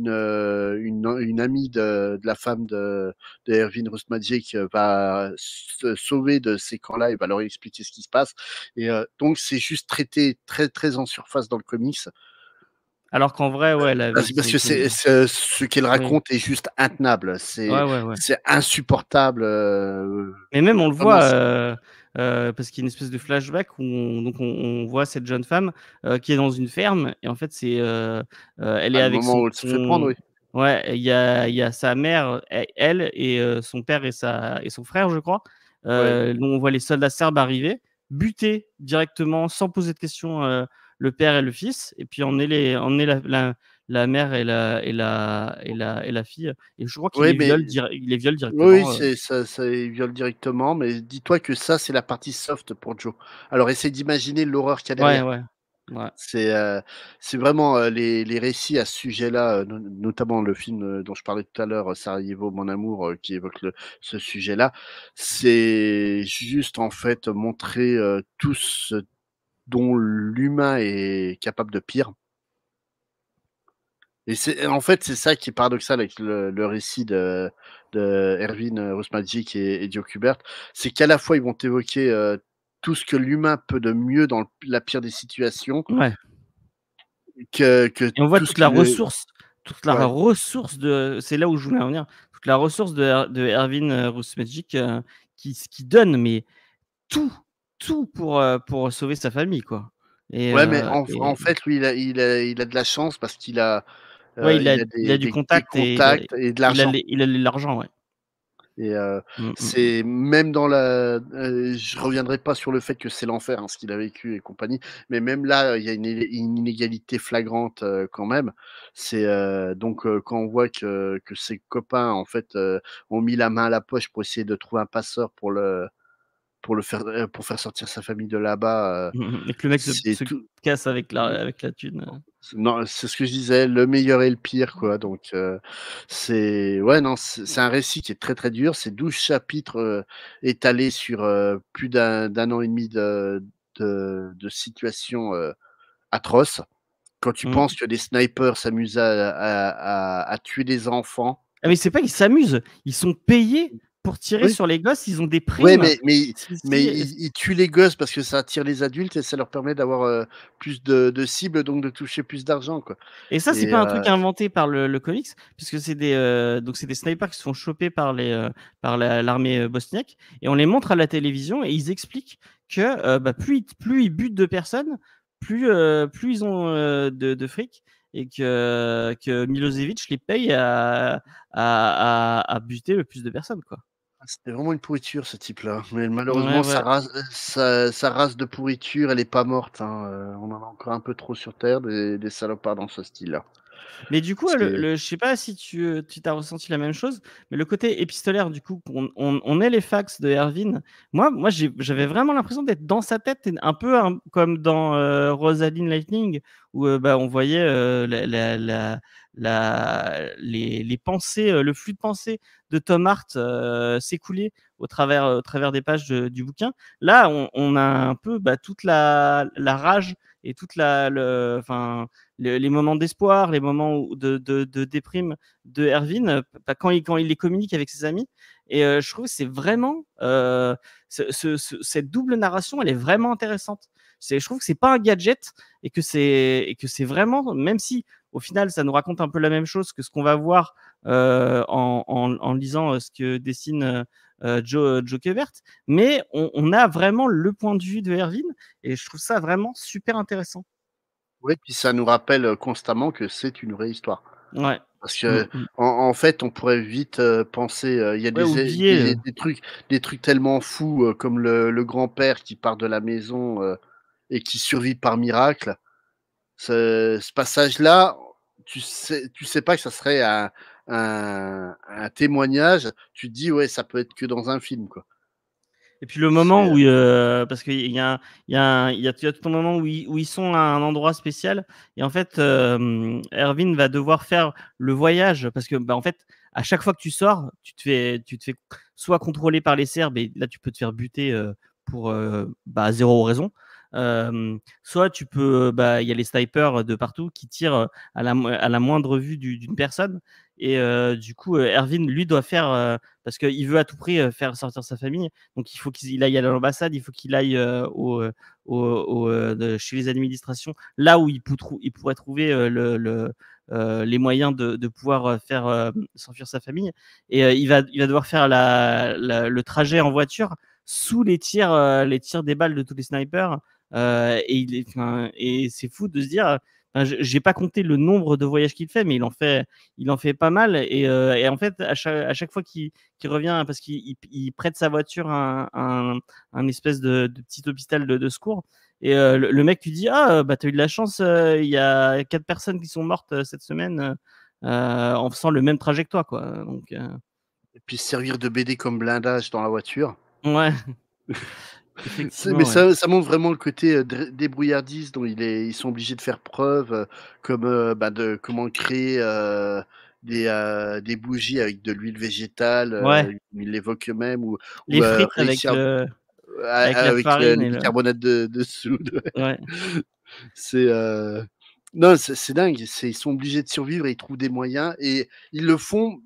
euh, une, amie de, la femme de, de Erwin euh, va se sauver de ces camps-là et va leur expliquer ce qui se passe. Et donc c'est juste traité très très en surface dans le comics. Alors qu'en vrai, ouais. La ah, parce que euh, ce qu'elle raconte est juste intenable. C'est, insupportable. Euh, Mais même, on le voit. Euh, parce qu'il y a une espèce de flashback où on, donc on, voit cette jeune femme qui est dans une ferme et en fait c'est elle ah, est avec elle se fait prendre, ouais il y a, sa mère e, elle et son père et sa et son frère je crois on voit les soldats serbes arriver buter directement sans poser de questions le père et le fils, et puis on est, les, on est la, la, mère et la, et, la, et, la, et la fille. Et je crois qu'il oui, les, viole directement. Oui, euh. ça, ça viole directement, mais dis-toi que ça, c'est la partie soft pour Joe. Alors essaie d'imaginer l'horreur qu'il y a euh, C'est vraiment euh, les, les, récits à ce sujet-là, notamment le film dont je parlais tout à l'heure, Sarajevo, mon amour, qui évoque ce sujet-là. C'est juste en fait montrer tout ce dont l'humain est capable de pire. Et c'est en fait c'est ça qui est paradoxal avec le, récit de, de Erwin et, et c'est qu'à la fois ils vont évoquer euh, tout ce que l'humain peut de mieux dans la pire des situations. Ouais. Que, on voit toute la ressource, toute la ressource de, c'est là où je voulais en venir, toute la ressource de, de Erwin qui, qui donne mais tout tout pour, euh, pour sauver sa famille, quoi. ouais, mais euh, en, fait, lui, il a, de la chance parce qu'il a, euh, il, a, du contact et, de l'argent. Il a l'argent, ouais. Et mmh, mmh. c'est même dans la. je reviendrai pas sur le fait que c'est l'enfer, hein, ce qu'il a vécu et compagnie, mais même là, il y a une, inégalité flagrante quand même. C'est donc quand on voit que, que ses copains en fait ont mis la main à la poche pour essayer de trouver un passeur pour le pour le faire euh, pour faire sortir sa famille de là-bas. Euh, mmh, mmh, mmh. et que le mec se, casse avec la avec la thune. Euh. Non, c'est ce que je disais, le meilleur et le pire quoi. Donc c'est ouais non, c'est un récit qui est très très dur, c'est 12 chapitres étalés sur plus d'un an et demi de de, situations atroces. Quand tu penses que des snipers s'amusent à, à, tuer des enfants ah mais c'est pas qu'ils s'amusent, ils sont payés pour tirer sur les gosses, ils ont des primes. Oui, mais, mais, ils, tuent les gosses parce que ça attire les adultes et ça leur permet d'avoir euh, plus de, cibles, donc de toucher plus d'argent. Quoi. Et ça, c'est pas un euh, truc inventé par le, comics, puisque c'est des, euh, donc c'est des snipers qui se font choper par, les, par l'armée bosniaque et on les montre à la télévision et ils expliquent que bah, plus, plus ils butent de personnes, plus, plus ils ont de, fric et que, que Milosevic les paye à à, à, à, buter le plus de personnes. quoi. C'était vraiment une pourriture, ce type là Mais malheureusement, Sa, race, sa, race, de pourriture, elle est pas morte. Hein. Euh, on en a encore un peu trop sur Terre, des, des salopards dans ce style-là. Mais du coup, le, ne sais pas si tu euh, as ressenti la même chose, mais le côté épistolaire, du coup, on, est les fax de Erwin. Moi, moi j'avais vraiment l'impression d'être dans sa tête, un peu comme dans euh, Rosaline Lightning, où euh, bah, on voyait les, pensées, le flux de pensée de Tom Hart s'écouler au travers, des pages du bouquin. Là, on, a un peu bah, toute la, rage et toute la, enfin, les moments d'espoir, les moments de, de, de déprime de Erwin, bah, quand il, quand il les communique avec ses amis. Et euh, je trouve que c'est vraiment euh, cette double narration, elle est vraiment intéressante. je trouve que c'est pas un gadget et que c'est et que c'est vraiment, même si au final ça nous raconte un peu la même chose que ce qu'on va voir euh, en, en, en, lisant ce que dessine Joe, euh, Joe euh, mais on, a vraiment le point de vue de Erwin et je trouve ça vraiment super intéressant. Oui, puis ça nous rappelle euh, constamment que c'est une vraie histoire. Ouais. Parce que mm, mm. en, fait, on pourrait vite penser, il y a des, trucs, des trucs tellement fous comme le, grand-père qui part de la maison et qui survit par miracle. Ce, ce passage-là, tu sais, tu sais pas que ça serait un, témoignage. Tu te dis, ouais, ça peut être que dans un film, quoi. Et puis le moment euh où, euh, parce qu'il y a, y, y a tout un moment où ils, sont à un endroit spécial, et en fait, Erwin va devoir faire le voyage, parce que, bah, en fait, à chaque fois que tu sors, tu te fais, tu te fais soit contrôler par les Serbes, et là, tu peux te faire buter pour bah, zéro raison, soit tu peux, bah, il y a les snipers de partout qui tirent à la, à la moindre vue d'une personne. Et du coup, Erwin, lui, doit faire, parce qu'il veut à tout prix faire sortir sa famille, donc il faut qu'il aille à l'ambassade, il faut qu'il aille au, au, chez les administrations, là où il, peut il pourrait trouver le, les moyens de, de pouvoir faire s'enfuir sa famille. Et il, va, il va devoir faire le trajet en voiture sous les tirs, les tirs des balles de tous les snipers. Euh, et et c'est fou de se dire. j'ai pas compté le nombre de voyages qu'il fait, mais il en fait, il en fait pas mal. Et, euh, en fait, à chaque, fois qu'il revient, parce qu'il prête sa voiture à un, espèce de, petit hôpital de, secours, et euh, le, mec, lui dit Ah, bah, t'as eu de la chance, il y a quatre personnes qui sont mortes cette semaine en faisant le même trajet que toi, quoi. Donc, Et puis servir de BD comme blindage dans la voiture. Ouais. Mais ça, montre vraiment le côté euh, débrouillardiste dont il est, ils sont obligés de faire preuve, euh, comme euh, bah, de comment créer des, bougies avec de l'huile végétale, ouais. il l'évoque même. Ou, les frites avec, le... carbonate de, soude. c'est non, c'est dingue. Ils sont obligés de survivre et ils trouvent des moyens et ils le font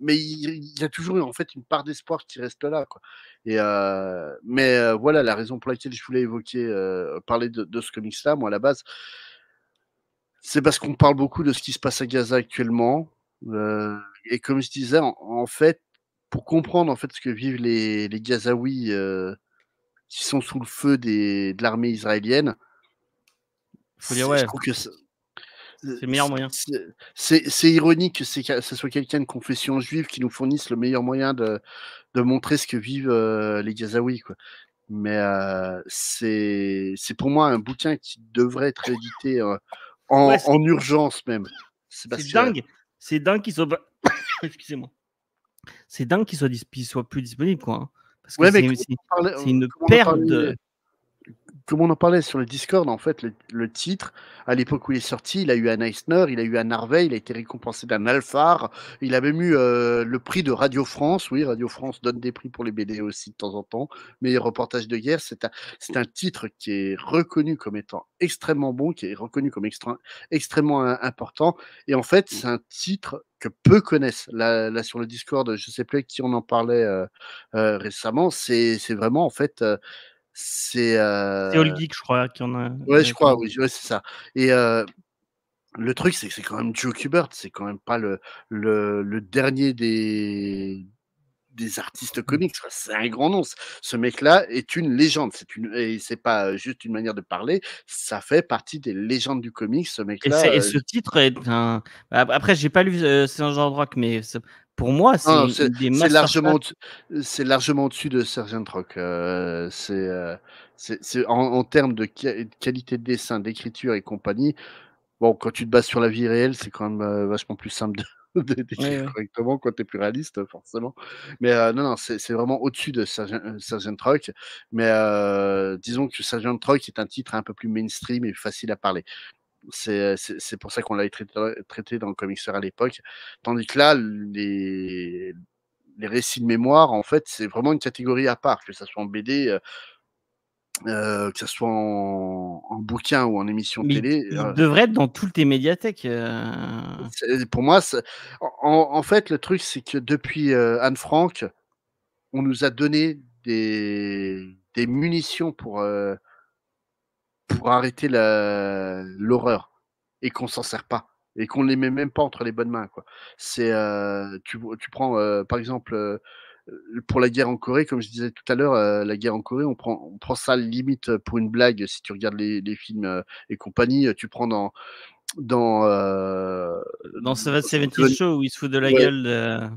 mais il, y a toujours en fait une part d'espoir qui reste là. Quoi. Et, euh, mais euh, voilà la raison pour laquelle je voulais évoquer, euh, parler de, ce comics-là, moi à la base, c'est parce qu'on parle beaucoup de ce qui se passe à Gaza actuellement. et comme je disais, en, fait, pour comprendre en fait ce que vivent les, les Gazaouis qui sont sous le feu des, de l'armée israélienne, Faut dire ouais. je trouve que c'est C'est ironique que, que ce soit quelqu'un de confession juive qui nous fournisse le meilleur moyen de, montrer ce que vivent euh, les Gazaouis. Quoi. Mais euh, c'est pour moi un bouquin qui devrait être édité euh, en, urgence même. C'est dingue. C'est dingue qu'il soit. Excusez-moi. C'est dingue qu'il soit, plus disponible. quoi. Hein. Parce que c'est une perte comme on en parlait sur le Discord, en fait, le, titre, à l'époque où il est sorti, il a eu un Eisner, il a eu un Harvey, il a été récompensé d'un Alphard, il a même eu euh, le prix de Radio France. Oui, Radio France donne des prix pour les BD aussi de temps en temps. Meilleur reportage de guerre, c'est un, un, titre qui est reconnu comme étant extrêmement bon, qui est reconnu comme extrêmement important. Et en fait, c'est un titre que peu connaissent. Là, sur le Discord, je sais plus avec qui on en parlait euh, euh, récemment. récemment, c'est vraiment en fait c'est euh... Geek, je crois, qui en a. Ouais, je crois, oui, c'est ça. Et euh, le truc, c'est que c'est quand même Joe Kubert, c'est quand même pas le, le, dernier des des artistes mmh. comics. C'est un grand nom. Ce mec-là est une légende. C'est une, et c'est pas euh, juste une manière de parler. Ça fait partie des légendes du comics. Ce mec-là. Et, euh, ce titre est un. Après, j'ai pas lu C'est un genre de rock, mais pour moi, c'est largement, c'est largement au-dessus de Sergent Rock. Euh, c'est euh, en, termes de qualité de dessin, d'écriture et compagnie. Bon, quand tu te bases sur la vie réelle, c'est quand même euh, vachement plus simple d'écrire correctement quand tu es plus réaliste, forcément. Mais euh, non, non, c'est vraiment au-dessus de Sergeant Sergent Rock. Mais disons que Sergent Rock est un titre un peu plus mainstream et facile à parler. C'est pour ça qu'on l'avait traité, traité, dans le comics à l'époque. Tandis que là, les, les, récits de mémoire, en fait, c'est vraiment une catégorie à part, que ce soit en BD. Euh, euh, que ce soit en, bouquin ou en émission télé. Il, euh, devrait être dans toutes les médiathèques. Euh. Pour moi, en, en, fait, le truc, c'est que depuis Anne Frank, on nous a donné des, des munitions pour, pour arrêter l'horreur et qu'on s'en sert pas et qu'on les met même pas entre les bonnes mains. Quoi. C'est, euh, tu, tu, prends, euh, par exemple, euh, pour la guerre en Corée, comme je disais tout à l'heure, la guerre en Corée, on prend, on prend ça limite pour une blague si tu regardes les, les films et compagnie. Tu prends dans. Dans, dans ce Show où il se foutent de la gueule.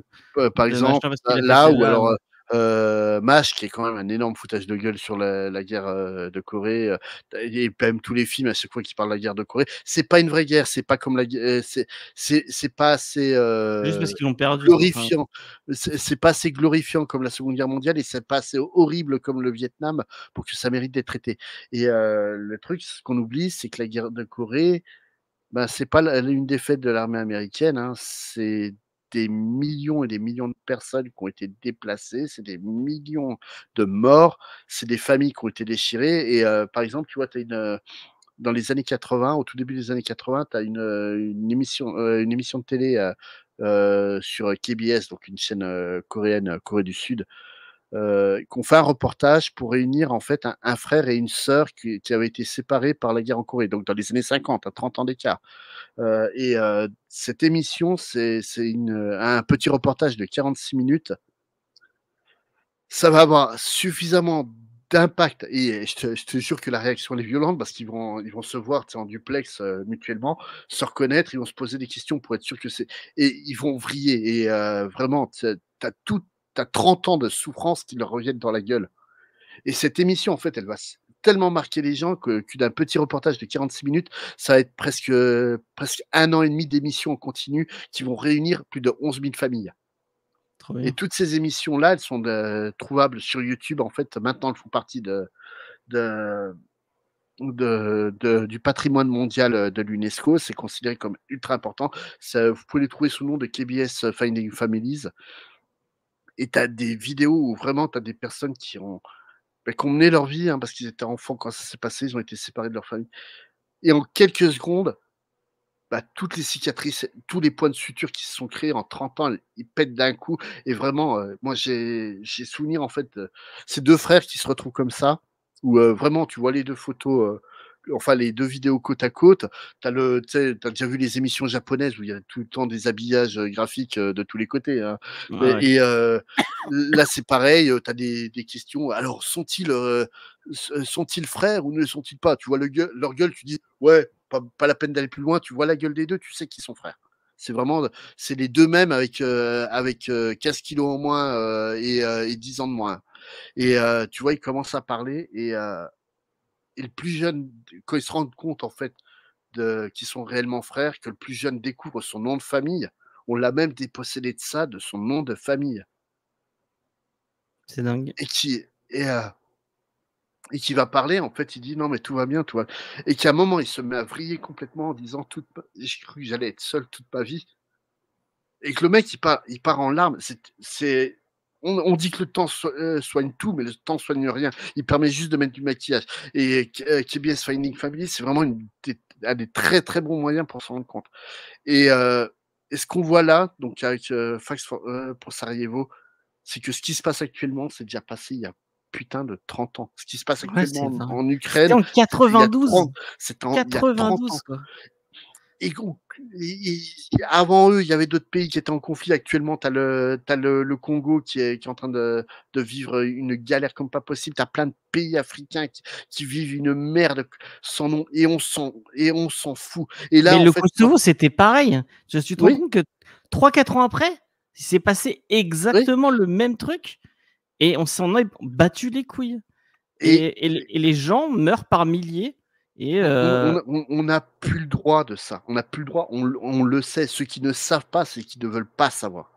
par exemple, là, là ou alors euh, Mash, qui est quand même un énorme foutage de gueule sur la, guerre de Corée, et même tous les films à ce point qui parlent de la guerre de Corée, c'est pas une vraie guerre, c'est pas comme la guerre, c'est pas assez Juste parce qu'ils perdu, glorifiant, c'est pas assez glorifiant comme la Seconde Guerre mondiale et c'est pas assez horrible comme le Vietnam pour que ça mérite d'être traité. Et le truc, ce qu'on oublie, c'est que la guerre de Corée, ben, c'est pas une défaite de l'armée américaine, hein, c'est des millions et des millions de personnes qui ont été déplacées, c'est des millions de morts, c'est des familles qui ont été déchirées. Et par exemple, tu vois, tu as une dans les années 80, au tout début des années 80, tu as une, émission, une émission de télé sur KBS, donc une chaîne coréenne, Corée du Sud, euh, qu'on fait un reportage pour réunir en fait un, frère et une sœur qui, qui, avaient été séparés par la guerre en Corée, donc dans les années 50, à 30 ans d'écart. Euh, et euh, cette émission, c'est un petit reportage de 46 minutes. Ça va avoir suffisamment d'impact. Et je te, sûr jure que la réaction est violente parce qu'ils vont, ils vont se voir en duplex mutuellement, se reconnaître, ils vont se poser des questions pour être sûr que c'est. Et ils vont vriller. Et vraiment, tu as tout, tu as 30 ans de souffrance qui leur reviennent dans la gueule. Et cette émission, en fait, elle va tellement marquer les gens que, d'un petit reportage de 46 minutes, ça va être presque, presque un an et demi d'émissions en continu qui vont réunir plus de 11 000 familles. Et toutes ces émissions-là, elles sont euh, trouvables sur YouTube. En fait, maintenant, elles font partie de, du patrimoine mondial euh, de l'UNESCO. C'est considéré comme ultra important. vous pouvez les trouver sous le nom de KBS euh, Finding Families. Et tu as des vidéos où vraiment tu as des personnes qui ont, bah, mené leur vie, hein, parce qu'ils étaient enfants quand ça s'est passé, ils ont été séparés de leur famille. Et en quelques secondes, bah, toutes les cicatrices, tous les points de suture qui se sont créés en 30 ans, ils pètent d'un coup. Et vraiment, euh, moi, j'ai souvenir, en fait, euh, ces deux frères qui se retrouvent comme ça, où euh, vraiment, tu vois les deux photos enfin les deux vidéos côte à côte, t'as le, as déjà vu les émissions japonaises où il y a tout le temps des habillages euh, graphiques euh, de tous les côtés. Hein. et, euh, là, c'est pareil, t'as des, des questions. Alors, sont-ils frères ou ne sont-ils pas Tu vois le leur gueule, tu dis ouais, pas, la peine d'aller plus loin. Tu vois la gueule des deux, tu sais qu'ils sont frères. C'est vraiment, c'est les deux mêmes avec avec 15 kilos en moins et, et, 10 ans de moins. Et tu vois, ils commencent à parler et et le plus jeune, quand ils se rendent compte en fait qu'ils sont réellement frères, que le plus jeune découvre son nom de famille, on l'a même dépossédé de ça, de son nom de famille. C'est dingue. Et qui et, euh, qui va parler, en fait, il dit non mais tout va bien, tout va. Et qu'à un moment, il se met à vriller complètement en disant toute, j'ai cru que j'allais être seul toute ma vie. Et que le mec, il part, il part en larmes. C'est on, dit que le temps euh, soigne tout, mais le temps soigne rien. Il permet juste de mettre du maquillage. Et euh, KBS euh, Finding Family, c'est vraiment un des très très bons moyens pour s'en rendre compte. Et, ce qu'on voit là, donc avec Fax pour Sarajevo, c'est que ce qui se passe actuellement, c'est déjà passé il y a putain de 30 ans. Ce qui se passe actuellement en, Ukraine. C'était en 92. C'était en 92, et, avant eux, il y avait d'autres pays qui étaient en conflit. Actuellement, tu as, le, Congo qui est, en train de, vivre une galère comme pas possible. Tu as plein de pays africains qui, vivent une merde sans nom et on s'en fout. Et là, le Kosovo, c'était pareil. Je suis trop que 3-4 ans après, il s'est passé exactement le même truc et on s'en est battu les couilles. et les gens meurent par milliers euh, on n'a plus le droit de ça. On n'a plus le droit. On, le sait. Ceux qui ne savent pas, c'est qu'ils ne veulent pas savoir.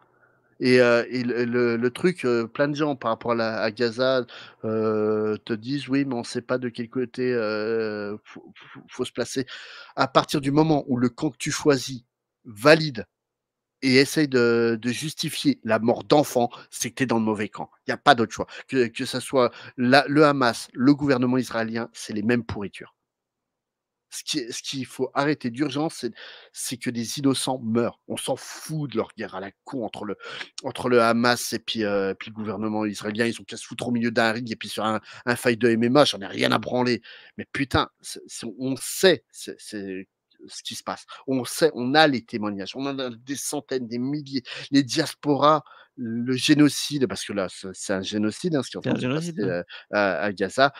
Et, euh, le, truc, euh, plein de gens par rapport à, Gaza te disent oui, mais on ne sait pas de quel côté faut, faut, se placer. À partir du moment où le camp que tu choisis valide et essaye de, justifier la mort d'enfants, c'est que tu es dans le mauvais camp. Il n'y a pas d'autre choix. Que, ce soit le Hamas, le gouvernement israélien, c'est les mêmes pourritures. Ce qu'il ce faut arrêter d'urgence, c'est que des innocents meurent. On s'en fout de leur guerre à la con entre le, entre le Hamas et puis, euh, puis le gouvernement israélien. Ils sont qu'à se foutre au milieu d'un ring et puis sur un, un fight de MMA, j'en ai rien à branler. Mais putain, on sait c'est ce qui se passe. On sait, on a les témoignages, on en a des centaines, des milliers, les diasporas, le génocide, parce que là, c'est un génocide, hein, ce qui est en hein. euh, à Gaza.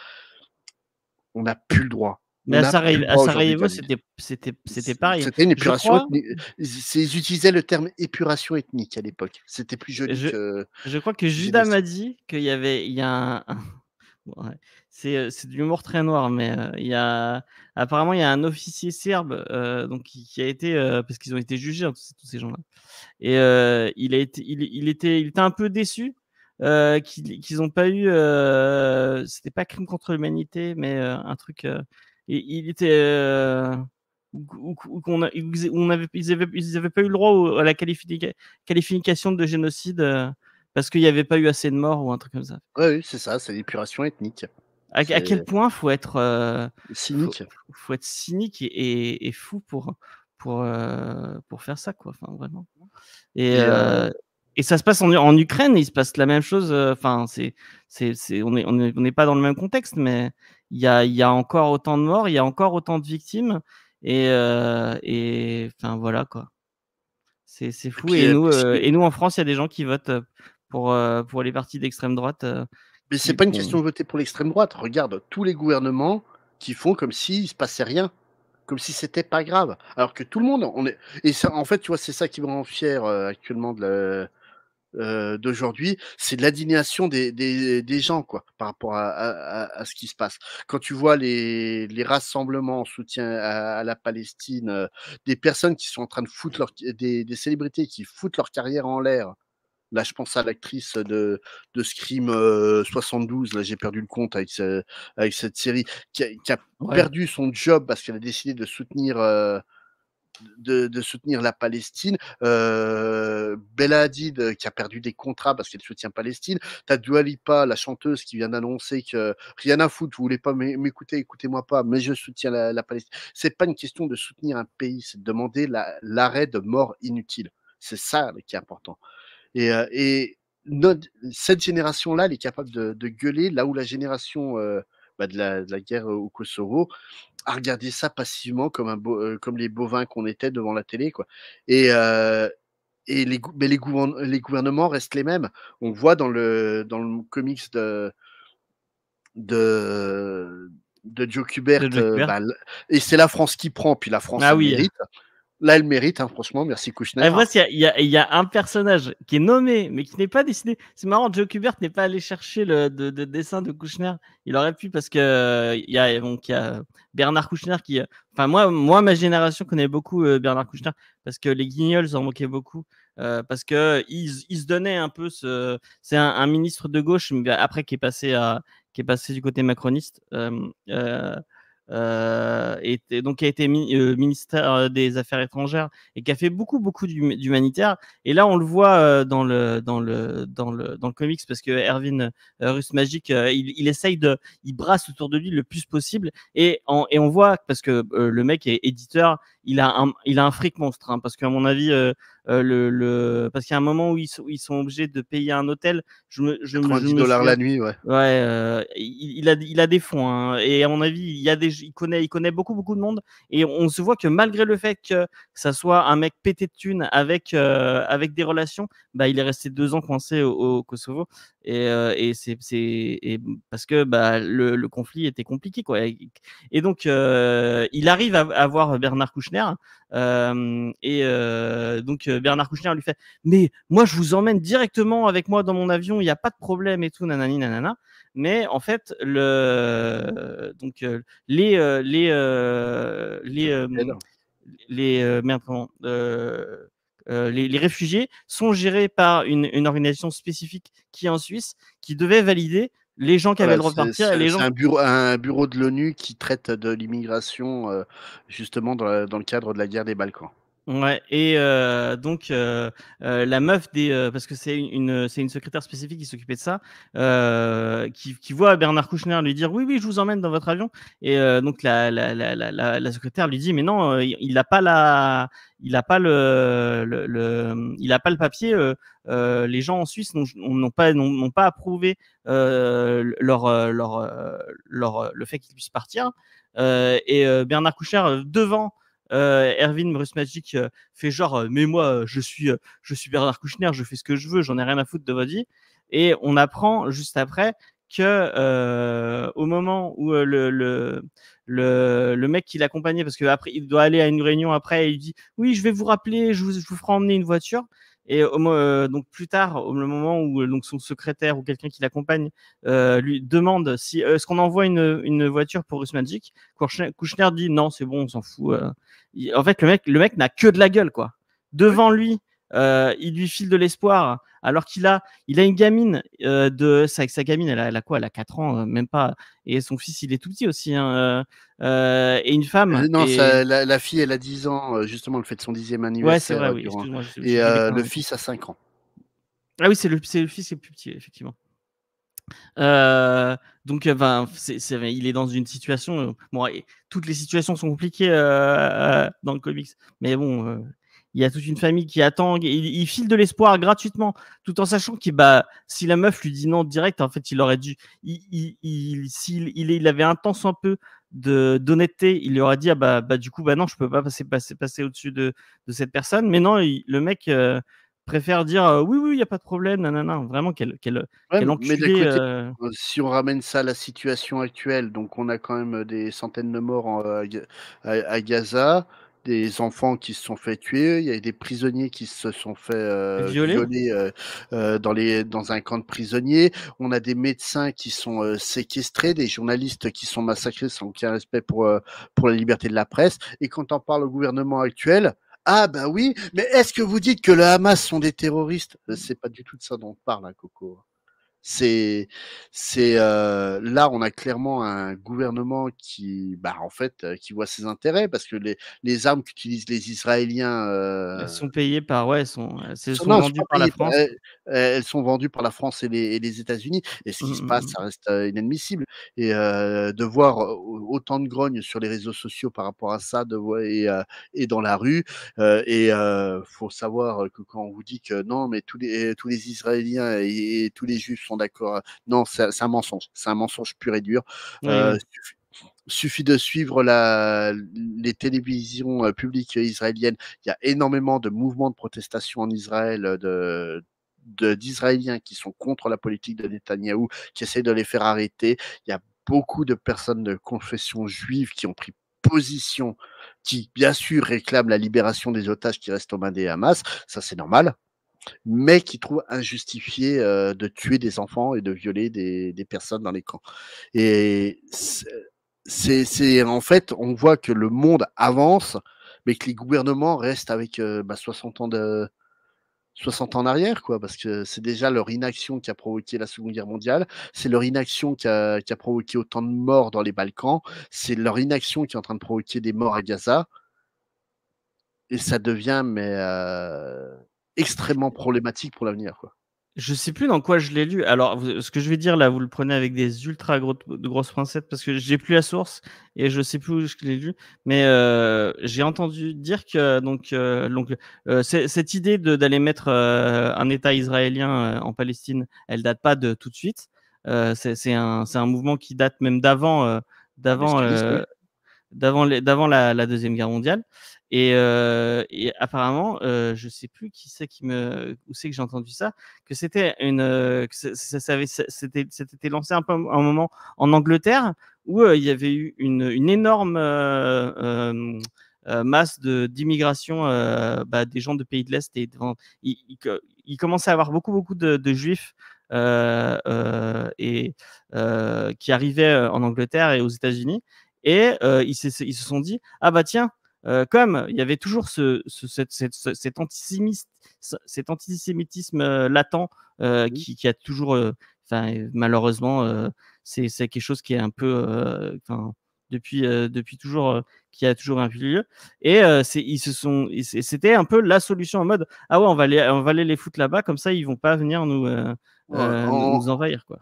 On n'a plus le droit. Mais à, Sarajevo, c'était pareil. C'était une épuration Ils utilisaient le terme épuration ethnique à l'époque. C'était plus joli je, que. Je crois que Judas m'a dit qu'il y avait. Il y a euh, C'est de l'humour très noir, mais euh, il y a apparemment il y a un officier serbe euh, donc qui, a été parce qu'ils ont été jugés hein, tous, ces gens-là et il a été il, il, était il était un peu déçu qu'ils n'ont pas eu c'était pas crime contre l'humanité mais un truc il était euh, qu'on on avait, ils avaient, pas eu le droit à la qualification de génocide euh, parce qu'il n'y avait pas eu assez de morts ou un truc comme ça. oui, c'est ça, c'est l'épuration ethnique. À, quel point faut être euh, cynique faut, être cynique et, fou pour pour pour faire ça quoi. Enfin vraiment. Et, et ça se passe en, en, Ukraine, il se passe la même chose. Enfin, c'est, c'est, on n'est on est, on pas dans le même contexte, mais il y a, encore autant de morts, il y a encore autant de victimes. Et, euh, enfin voilà quoi. C'est, fou. Et, euh, nous, euh, et nous en France, il y a des gens qui votent pour, pour les partis d'extrême droite. Mais c'est pas une question de voter pour l'extrême droite. Regarde tous les gouvernements qui font comme s'il se passait rien, comme si c'était pas grave. Alors que tout le monde, on est. Et ça, en fait, tu vois, c'est ça qui me rend fier actuellement de la, euh, d'aujourd'hui, c'est de l'indignation des, des, gens quoi, par rapport à, ce qui se passe. Quand tu vois les, rassemblements en soutien à, la Palestine, euh, des personnes qui sont en train de foutre leur, des, des célébrités qui foutent leur carrière en l'air. Là, je pense à l'actrice de, de Scream 72. Euh, là, j'ai perdu le compte avec, avec cette série qui a, perdu son job parce qu'elle a décidé de soutenir de, soutenir la Palestine. Euh, Bella Hadid euh, qui a perdu des contrats parce qu'elle soutient Palestine. T'as Lipa, la chanteuse qui vient d'annoncer que rien à foutre, vous voulez pas m'écouter, écoutez-moi pas, mais je soutiens la, la Palestine. C'est pas une question de soutenir un pays, c'est de demander l'arrêt de mort inutile C'est ça qui est important. Et, euh, cette génération-là, elle est capable de, gueuler là où la génération euh, bah, de, la, de, la, guerre au Kosovo, à regarder ça passivement comme, un euh, comme les bovins qu'on était devant la télé. Quoi. Et, euh, et les, les, gouvernements restent les mêmes. On voit dans le, dans le comics de, de, de Joe Kubert, bah, et c'est la France qui prend, puis la France qui ah mérite. Là, elle mérite, hein, franchement. Merci Kouchner. il y, a un personnage qui est nommé, mais qui n'est pas dessiné. C'est marrant, Joe Kubert n'est pas allé chercher le dessin de Kouchner. Il aurait pu parce que euh, il y, a, donc, y a Bernard Kouchner qui. Enfin, moi, moi, ma génération connaît beaucoup euh, Bernard Kouchner parce que les Guignols en manquaient beaucoup. Euh, parce que il, se donnait un peu ce. C'est un, ministre de gauche, mais après qui est passé à, qui est passé du côté macroniste. Euh, euh, et, donc qui a été ministre euh, ministère euh, des Affaires étrangères et qui a fait beaucoup beaucoup d'humanitaire. Et là, on le voit dans le dans le dans le dans le comics parce que Erwin Russe magique il, il, essaye de, il brasse autour de lui le plus possible. Et et on voit parce que le mec est éditeur, il a un il a un fric monstre hein, parce qu'à mon avis le, le, parce qu'il y a un moment où ils, ils, sont obligés de payer un hôtel. Je me, je, dollars la nuit, ouais. Ouais, il, a, il a des fonds. Hein, et à mon avis, il, y a des, il, connaît, il connaît beaucoup, beaucoup de monde. Et on se voit que malgré le fait que ça soit un mec pété de thunes avec, avec des relations, bah, il est resté deux ans coincé au, Kosovo. Et, et c'est, c'est parce que bah, le, le, conflit était compliqué. Quoi. Et donc, il arrive à avoir Bernard Kouchner hein, et donc Bernard Kouchner lui fait Mais moi, je vous emmène directement avec moi dans mon avion, il n'y a pas de problème et tout, nanani, nanana. Mais en fait, le, donc, les. les, les, les, réfugiés sont gérés par une, une, organisation spécifique qui est en Suisse, qui devait valider les gens qui avaient le droit de partir. C'est gens... un, bureau, un bureau de l'ONU qui traite de l'immigration justement dans, dans, le cadre de la guerre des Balkans. Ouais, et euh, donc euh, euh, la meuf des parce que c'est une c'est une secrétaire spécifique qui s'occupait de ça qui, qui, voit Bernard Kouchner lui dire oui oui je vous emmène dans votre avion et donc la la, la, la la, secrétaire lui dit mais non il n'a pas la il n'a pas le, le, il a pas le papier les gens en Suisse n'ont pas n'ont pas approuvé leur leur leur le fait qu'il puisse partir et Bernard Kouchner devant euh, Erwin Bruce Magic euh, fait genre, euh, mais moi, je suis, je suis Bernard Kouchner, je fais ce que je veux, j'en ai rien à foutre de votre vie. Et on apprend juste après que au moment où le, mec qui l'accompagnait, parce qu'après il doit aller à une réunion après, il dit oui je vais vous rappeler, je vous, je vous ferai emmener une voiture. Et euh, euh, donc plus tard, au moment où euh, donc son secrétaire ou quelqu'un qui l'accompagne lui demande si est-ce qu'on envoie une, une, voiture pour Russ Magic, Kouchner dit non, c'est bon, on s'en fout. en fait, le mec, le mec n'a que de la gueule quoi. Devant lui, euh, il lui file de l'espoir alors qu'il a, il a une gamine euh, de sa, sa gamine, elle a, quoi Elle a 4 ans, euh, même pas. Et son fils, il est tout petit aussi. Hein, et une femme. non, la, fille, elle a 10 ans, justement, le fait de son dixième anniversaire. Ouais, c'est vrai, Et le fils a 5 ans. Ah oui, c'est le, le fils qui est plus petit, effectivement. donc, ben, il est dans une situation. Bon, toutes les situations sont compliquées dans le comics, mais bon, il y a toute une famille qui attend. Il, file de l'espoir gratuitement, tout en sachant que bah, si la meuf lui dit non direct, en fait, il aurait dû. Il, s'il il, avait un temps sans peu d'honnêteté, il lui aurait dit ah bah, bah du coup bah non, je peux pas passer passer, passer au-dessus de, cette personne. Mais non, le mec euh, préfère dire euh, oui oui, il y a pas de problème, Non Vraiment quel vraiment ouais, euh. Si on ramène ça à la situation actuelle, donc on a quand même des centaines de morts à, Gaza des enfants qui se sont fait tuer, il y a des prisonniers qui se sont fait euh, violer, euh, euh, dans, les, dans un camp de prisonniers, on a des médecins qui sont séquestrés, des journalistes qui sont massacrés sans aucun respect pour, pour la liberté de la presse. Et quand on parle au gouvernement actuel, ah ben oui, mais est-ce que vous dites que le Hamas sont des terroristes C'est pas du tout de ça dont on parle, hein, Coco. C'est, c'est euh, là, on a clairement un gouvernement qui, bah, en fait, euh, qui voit ses intérêts parce que les, les armes qu'utilisent les Israéliens elles euh sont payées par, ouais, sont, sont vendues par la France. elles sont vendues par la France et les, États-Unis. Et ce mmh, qui se mmh, passe, mmh. ça reste inadmissible. Et de voir autant de grogne sur les réseaux sociaux par rapport à ça, de et, et dans la rue. et faut savoir que quand on vous dit que non, mais tous les tous les Israéliens et, et tous les Juifs sont d'accord. Euh, non, c'est un mensonge. C'est un mensonge pur et dur. Euh, suffit, de suivre la, les télévisions euh, publiques israéliennes. Il y a énormément de mouvements de protestation en Israël de d'Israéliens qui sont contre la politique de Netanyahou, qui essayent de les faire arrêter. Il y a beaucoup de personnes de confession juive qui ont pris position, qui bien sûr réclament la libération des otages qui restent aux mains des Hamas. Ça, c'est normal mais qui trouve injustifié euh, de tuer des enfants et de violer des, des personnes dans les camps. Et c'est en fait, on voit que le monde avance, mais que les gouvernements restent avec euh, bah, 60 ans de 60 ans en arrière, quoi, parce que c'est déjà leur inaction qui a provoqué la Seconde Guerre mondiale, c'est leur inaction qui a, qui a, provoqué autant de morts dans les Balkans, c'est leur inaction qui est en train de provoquer des morts à Gaza, et ça devient mais euh, extrêmement problématique pour l'avenir. Quoi. Je sais plus dans quoi je l'ai lu. Alors, ce que je vais dire là, vous le prenez avec des ultra gros, grosses pincettes parce que j'ai plus la source et je sais plus où je l'ai lu. Mais euh, j'ai entendu dire que donc, euh, donc euh, cette idée d'aller mettre un État israélien en Palestine, elle date pas de tout de suite. C'est, un, mouvement qui date même d'avant, d'avant, d'avant, d'avant la, deuxième guerre mondiale. Et, euh, apparemment, euh, je sais plus qui c'est qui me, où c'est que j'ai entendu ça, que c'était une, ça, ça avait, c'était, c'était lancé un peu un moment en Angleterre où il y avait eu une, une énorme masse de, d'immigration bah, des gens de pays de l'Est et il, il, commençait à avoir beaucoup beaucoup de, de juifs euh, euh, et euh, qui arrivaient en Angleterre et aux États-Unis. Et ils ils, se, sont dit ah bah tiens comme euh, il y avait toujours ce, ce, cet, antisémitisme, cet euh, antisémitisme latent euh, mmh qui, a toujours, malheureusement, c'est quelque chose qui est un peu, depuis, depuis toujours, qui a toujours un lieu. Et ils se sont, c'était un peu la solution en mode, ah ouais, on va aller, on va aller les foutre là-bas, comme ça ils vont pas venir nous, nous envahir quoi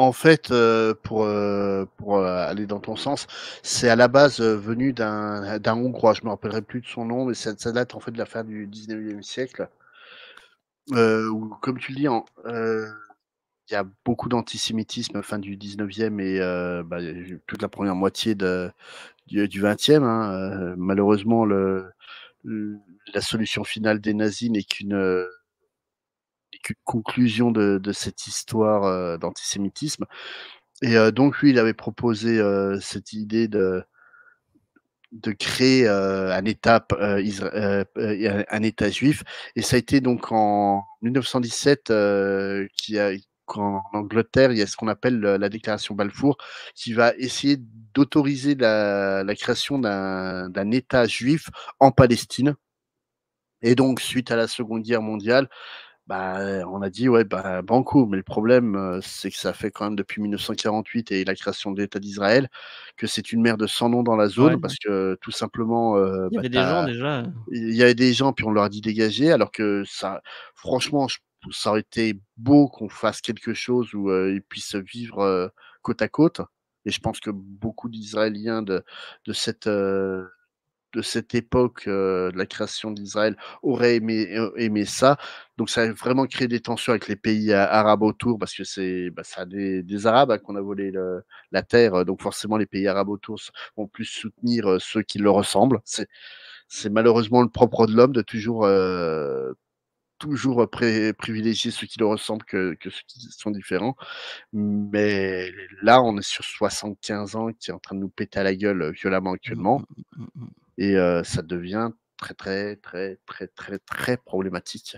en fait, euh, pour, euh, pour euh, aller dans ton sens, c'est à la base venu d'un, Hongrois. Je me rappellerai plus de son nom, mais ça, date en fait de fin du 19e siècle. où, comme tu le dis, il y a beaucoup d'antisémitisme fin du 19e et bah, toute la première moitié de, du, 20e. Hein. malheureusement, le, la solution finale des nazis n'est qu'une conclusion de, cette histoire euh, d'antisémitisme. Et euh, donc, lui, il avait proposé euh, cette idée de, de créer un, état, un État juif. Et ça a été donc en 1917 qu'en a Angleterre, il y a ce qu'on appelle la déclaration Balfour, qui va essayer d'autoriser la, la, création d'un État juif en Palestine. Et donc, suite à la Seconde Guerre mondiale, bah, euh, on a dit, ouais, bah, banco, mais le problème, euh, c'est que ça fait quand même depuis 1948 et la création de l'État d'Israël que c'est une mer de sans noms dans la zone parce que tout simplement. Euh, il y bah, avait des gens déjà. Il y avait des gens, puis on leur a dit dégager, alors que ça, franchement, ça aurait été beau qu'on fasse quelque chose où ils puissent vivre côte à côte. Et je pense que beaucoup d'Israéliens de, de cette de cette époque euh, de la création d'Israël aurait aimé, euh, aimé ça. Donc ça a vraiment créé des tensions avec les pays euh, arabes autour parce que c'est bah, des, Arabes hein, qu'on a volé la terre. Donc forcément les pays arabes autour vont plus soutenir ceux qui le ressemblent. C'est malheureusement le propre de l'homme de toujours toujours privilégier ceux qui le ressemblent que, que, ceux qui sont différents. Mais là, on est sur 75 ans qui est en train de nous péter à la gueule violemment mmh, actuellement. Mmh, mmh, et euh, ça devient très très très très très très problématique.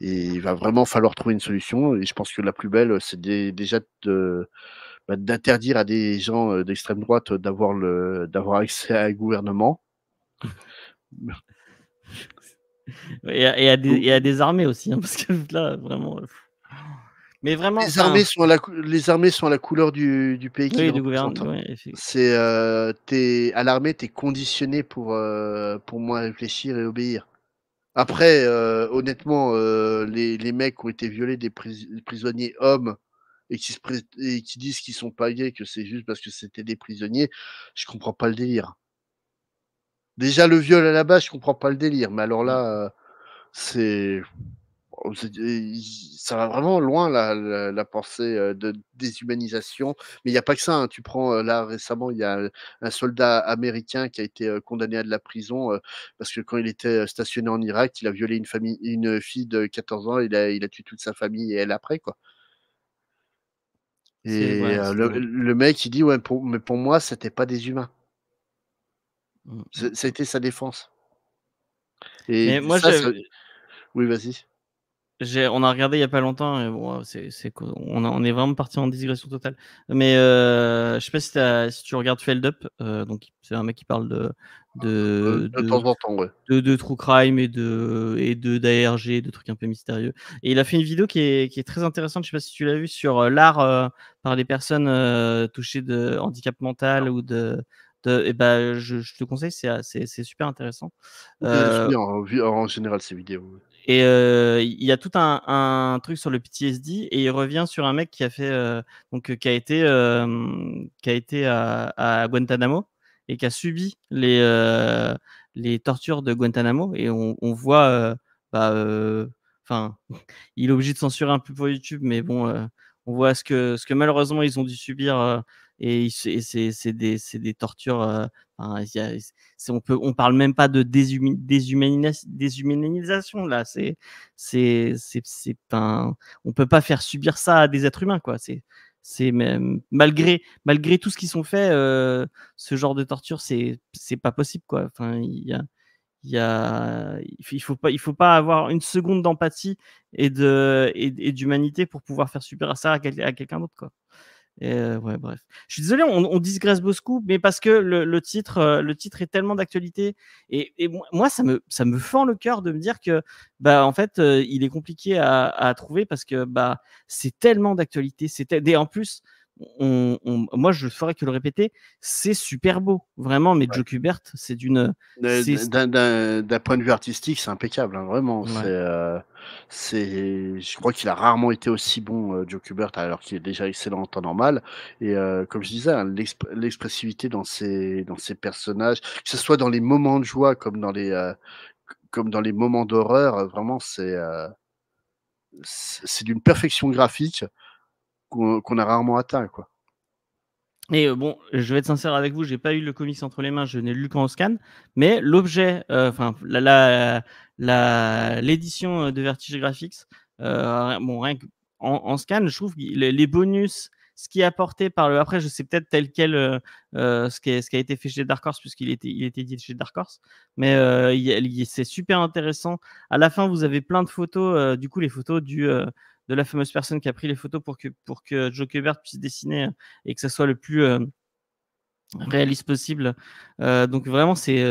Et il va vraiment falloir trouver une solution. Et je pense que la plus belle, c'est déjà de bah, d'interdire à des gens euh, d'extrême droite d'avoir le d'avoir accès à un gouvernement. et, à, des, des, armées aussi, hein, parce que là, vraiment. Mais vraiment, hein. les armées, sont à la les armées sont la couleur du, du pays qui hein. c'est euh, à l'armée, tu es conditionné pour, euh, pour moins réfléchir et obéir. Après, euh, honnêtement, euh, les, les, mecs qui ont été violés des prisonniers hommes et qui, se et qui disent qu'ils sont pas gays, que c'est juste parce que c'était des prisonniers, je comprends pas le délire. Déjà, le viol à la base, je comprends pas le délire, mais alors là, c'est. «Eh, ça va vraiment loin la, pensée de déshumanisation. Mais il n'y a pas que ça. Hein. Tu prends là récemment, il y a un soldat américain qui a été condamné à de la prison parce que quand il était stationné en Irak, il a violé une, famille, une fille de 14 ans. Il a, il a tué toute sa famille et elle après quoi. Et le, mec il dit ouais pour, mais pour moi c'était pas des humains. Mmh, mmh. été sa défense. Et mais moi Oui, vas-y on a regardé il n'y a pas longtemps, et bon, c'est, c'est, on, on est vraiment parti en digression totale. Mais euh, je sais pas si, si tu regardes Feldup, euh, donc c'est un mec qui parle de. De, euh, de, de True Crime et de et de d'ARG, de trucs un peu mystérieux. Et il a fait une vidéo qui est, qui est très intéressante, je sais pas si tu l'as vu, sur euh, l'art par les personnes touchées de handicap mental ou de, de, eh ben, je, je, te conseille, c'est, c'est, c'est super intéressant. en, général, ces vidéos. Et il y a tout un, truc sur le PTSD et il revient sur un mec qui a fait donc qui a été qui a été à, Guantanamo et qui a subi les les tortures de Guantanamo et on, voit bah, enfin il est obligé de censurer un peu pour YouTube mais bon on voit ce que ce que malheureusement ils ont dû subir et, c'est c'est des, des, tortures. Euh, on peut, on parle même pas de déshumanisation, déshumanisation là. C'est, c'est, c'est, un. on peut pas faire subir ça à des êtres humains quoi. C'est, c'est même malgré malgré tout ce qu'ils sont fait, euh, ce genre de torture c'est, c'est pas possible quoi. Enfin, il y a, il y a, il faut pas, il faut pas avoir une seconde d'empathie et de, et, d'humanité pour pouvoir faire subir ça à, à quelqu'un d'autre quoi ouais, bref. Je suis désolé, on, on digresse beaucoup, mais parce que le, titre, euh, le titre est tellement d'actualité. Et, et, moi, ça me, ça me fend le cœur de me dire que, bah, en fait, euh, il est compliqué à, trouver parce que, bah, c'est tellement d'actualité. C'est et en plus, on, moi, je ferai que le répéter, c'est super beau, vraiment. Mais Joe Kubert, c'est d'une. D'un point de vue artistique, c'est impeccable, hein, vraiment. Euh, c'est, je crois qu'il a rarement été aussi bon, euh, Joe Kubert, alors qu'il est déjà excellent en temps normal. Et euh, comme je disais, hein, l'expressivité dans ses, dans ses personnages, que ce soit dans les moments de joie comme dans les, comme dans les moments d'horreur, vraiment, c'est c'est d'une perfection graphique qu'on a rarement atteint. Quoi. Et euh, bon, je vais être sincère avec vous, j'ai pas eu le comics entre les mains, je n'ai lu qu'en scan, mais l'objet, euh, enfin la l'édition euh, de Vertige Graphics, euh, en, scan, je trouve que les, bonus, ce qui est apporté par le, après je sais peut-être tel quel ce qui, a été fait chez Dark Horse puisqu'il était il était dit chez Dark Horse, mais c'est super intéressant. À la fin, vous avez plein de photos, du coup les photos du de la fameuse personne qui a pris les photos pour que, pour que Joe Kubert puisse dessiner euh, et que ça soit le plus euh, réaliste possible. Euh, donc vraiment, c'est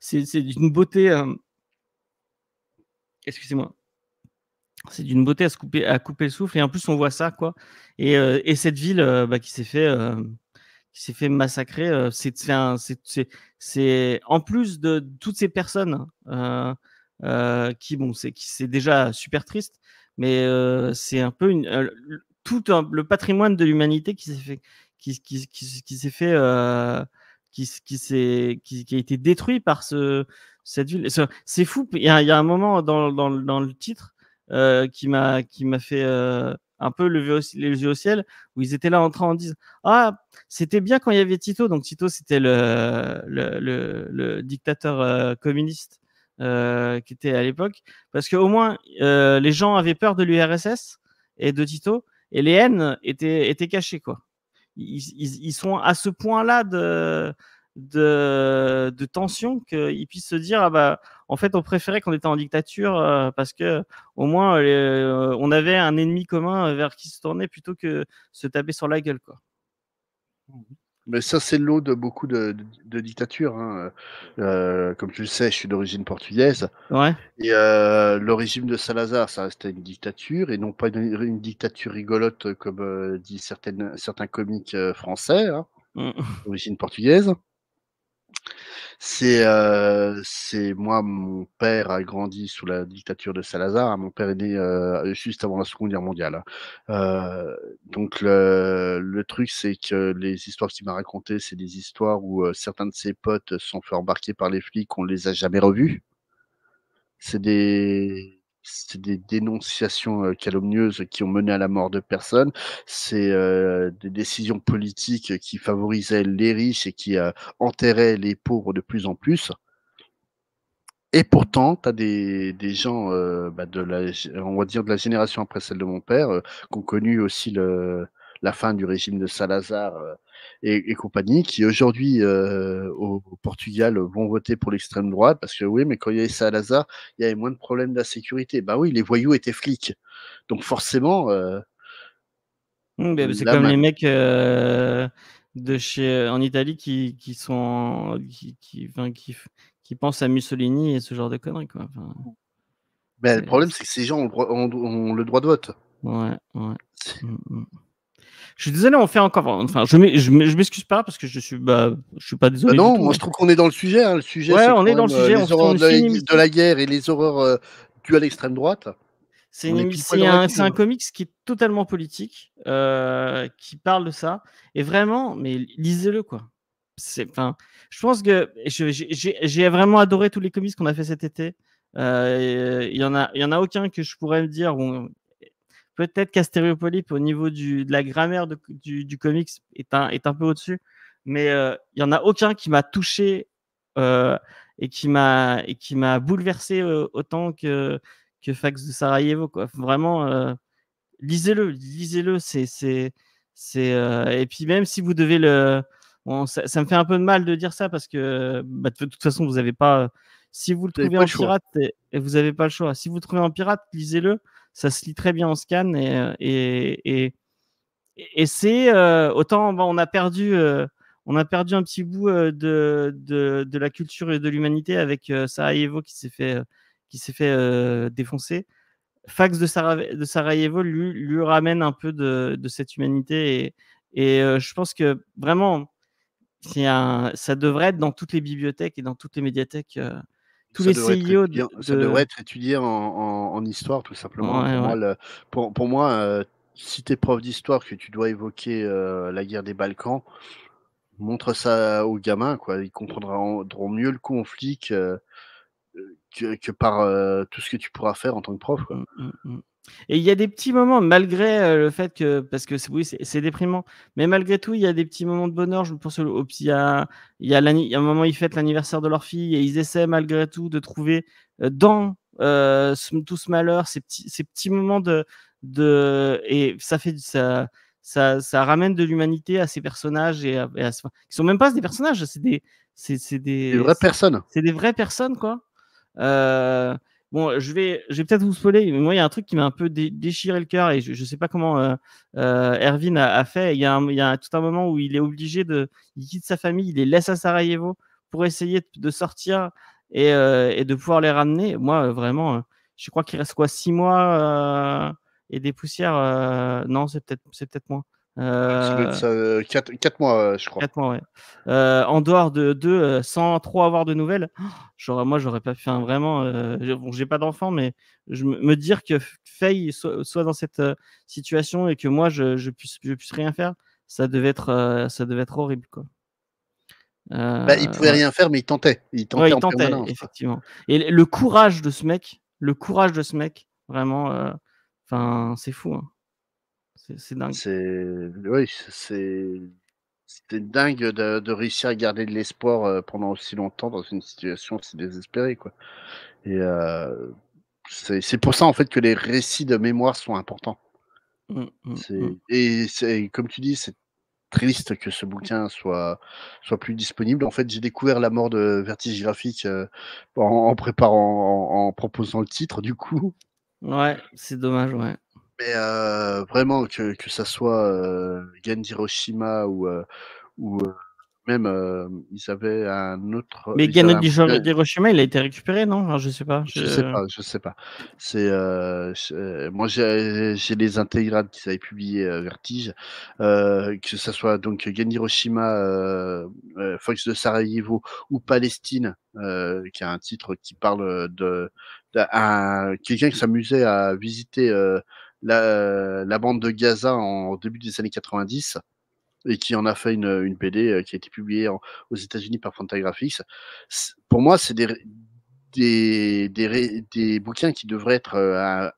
c'est d'une beauté. Excusez-moi c'est d'une beauté à couper à couper le souffle et en plus on voit ça quoi et, et cette ville bah, qui s'est fait qui s'est fait massacrer c'est c'est en plus de toutes ces personnes qui bon c'est qui c'est déjà super triste mais c'est un peu une, tout le patrimoine de l'humanité qui s'est fait, qui, qui, s'est fait, qui, s'est, qui, a été détruit par ce, cette ville. C'est fou. Il y, a, il y, a un moment dans, dans, dans le titre qui m'a, qui m'a fait un peu lever les yeux au ciel, où ils étaient là en train, de dire Ah, c'était bien quand il y avait Tito. Donc Tito, c'était le, le, le, dictateur communiste euh, qui était à l'époque, parce qu'au moins euh, les gens avaient peur de l'URSS et de Tito, et les haines étaient, étaient cachées. Quoi. Ils, ils, sont à ce point-là de, de, de tension qu'ils puissent se dire ah bah, en fait, on préférait qu'on était en dictature euh, parce que au moins on avait un ennemi commun vers qui se tourner plutôt que se taper sur la gueule. Quoi. Mmh. Mais ça, c'est l'eau de beaucoup de, de, dictatures. Hein. Euh, comme tu le sais, je suis d'origine portugaise. Ouais. Et euh, de Salazar, ça restait une dictature, et non pas une, dictature rigolote, comme euh, disent certaines, certains comiques euh, français, hein, mm. d'origine portugaise. C'est euh, moi, mon père a grandi sous la dictature de Salazar. Mon père est né euh, juste avant la Seconde Guerre mondiale. Hein. Euh, donc le, le truc, c'est que les histoires qu'il m'a racontées, c'est des histoires où euh, certains de ses potes sont fait embarquer par les flics, on les a jamais revus. C'est des c'est des dénonciations euh, calomnieuses qui ont mené à la mort de personnes, c'est euh, des décisions politiques qui favorisaient les riches et qui euh, enterraient les pauvres de plus en plus. Et pourtant, tu as des, des gens bah, de la, on va dire de la génération après celle de mon père, qui ont connu aussi le, la fin du régime de Salazar et, compagnie, qui aujourd'hui euh, au, Portugal vont voter pour l'extrême droite, parce que oui, mais quand il y avait Salazar, il y avait moins de problèmes de la sécurité. Bah oui, les voyous étaient flics. Donc forcément. Euh, mmh, c'est comme les mecs euh, de chez, en Italie qui, qui sont. Qui, qui, pensent à Mussolini et ce genre de conneries. Quoi. Ben, le problème, c'est que ces gens ont, le droit de vote. Ouais, ouais. Mmh, mmh. Je suis désolé, on fait encore. Enfin, je m'excuse pas parce que je suis, bah, je suis pas désolé. Bah non, moi hein. je trouve qu'on est dans le sujet. Hein. Le sujet, ouais, on est dans le sujet. Euh, les on de, de, la guerre et les horreurs euh, dues à l'extrême droite. C'est un, un, comics qui est totalement politique, euh, qui parle de ça. Et vraiment, mais lisez-le quoi. Enfin, je pense que j'ai vraiment adoré tous les comics qu'on a fait cet été. Euh, il y en a, il y en a aucun que je pourrais me dire. Peut-être qu'Astéréopolype, au niveau du, de la grammaire du, du, comics, est un, est un peu au-dessus, mais euh, il y en a aucun qui m'a touché euh, et qui m'a et qui m'a bouleversé euh, autant que que Fax de Sarajevo quoi. Vraiment euh, lisez-le, lisez-le, c'est c'est c'est euh, et puis même si vous devez le ça, me fait un peu de mal de dire ça parce que bah, de toute façon vous n'avez pas si vous le trouvez en pirate et, vous n'avez pas le choix. Si vous le trouvez en pirate, lisez-le ça se lit très bien en scan et, euh, et, c'est euh, autant on a perdu euh, on a perdu un petit bout de, de, la culture et de l'humanité avec Sarajevo qui s'est fait, qui s'est fait défoncer. Fax de, Sarajevo lui, lui, ramène un peu de, cette humanité et, et je pense que vraiment, un, ça devrait être dans toutes les bibliothèques et dans toutes les médiathèques tous ça les e Ça devrait être étudié en, histoire, tout simplement. Hein. pour, Moi, euh, si tu es prof d'histoire, que tu dois évoquer euh, la guerre des Balkans, montre ça aux gamins, quoi. Ils comprendront mieux le conflit que, euh, par tout ce que tu pourras faire en tant que prof. Mmh, mmh, mmh. Et il y a des petits moments, malgré euh, le fait que, parce que oui, c'est déprimant, mais malgré tout, il y a des petits moments de bonheur. Je pense au il y a, il y a, un moment, ils fêtent l'anniversaire de leur fille et ils essaient malgré tout de trouver euh, dans euh, tout ce malheur, ces petits, ces petits moments de, de, et ça fait ça, ça, ça ramène de l'humanité à ces personnages et, à, qui sont même pas des personnages, c'est des, c'est des, des, vraies personnes. C'est des vraies personnes quoi. Euh, Bon, je vais, je vais peut-être vous spoiler, mais moi, il y a un truc qui m'a un peu déchiré le cœur et je ne sais pas comment euh, euh Erwin a, fait. Il y a, un, il y a, tout un moment où il est obligé de. Il quitte sa famille, il les laisse à Sarajevo pour essayer de sortir euh, et, de pouvoir les ramener. Moi, euh, vraiment, je crois qu'il reste quoi Six mois et des poussières Non, c'est peut-être peut, être moins. Euh, 4, euh, mois, euh, je crois. 4 mois, ouais. Euh, en dehors de 2, sans trop avoir de nouvelles, oh, j'aurais, moi, j'aurais pas fait un vraiment. bon, j'ai pas d'enfant, mais je me dire que Faye soit, dans cette situation et que moi, je, puisse, je puisse rien faire, ça devait être, ça devait être horrible, quoi. Bah, il pouvait rien faire, mais il tentait. Il tentait, effectivement. Et le courage de ce mec, le courage de ce mec, vraiment, enfin, c'est fou. Hein. C'est dingue. C'est dingue de, réussir à garder de l'espoir pendant aussi longtemps dans une situation si désespérée quoi. Et c'est pour ça en fait que les récits de mémoire sont importants. Mmh, mmh, mmh. Et c'est comme tu dis, c'est triste que ce bouquin soit, soit plus disponible. En fait, j'ai découvert la mort de Vertige Graphique en, préparant, en, proposant le titre, du coup. Ouais, c'est dommage, ouais. Mais euh, vraiment, que, que ça soit euh, hiroshima ou, euh, ou euh, même, euh, ils avaient un autre. Mais Gen il a été récupéré, non Alors, Je sais pas. Je... sais pas, je sais pas. C'est, moi, j'ai les intégrales qui avaient publié Vertige. que ça soit donc euh, Fox de Sarajevo ou Palestine, qui a un titre qui parle de, quelqu'un qui s'amusait à visiter euh, la, la, bande de Gaza en début des années 90 et qui en a fait une, une BD euh, qui a été publiée aux États-Unis par Fantagraphics. Pour moi, c'est des, des, des, des, bouquins qui devraient être euh,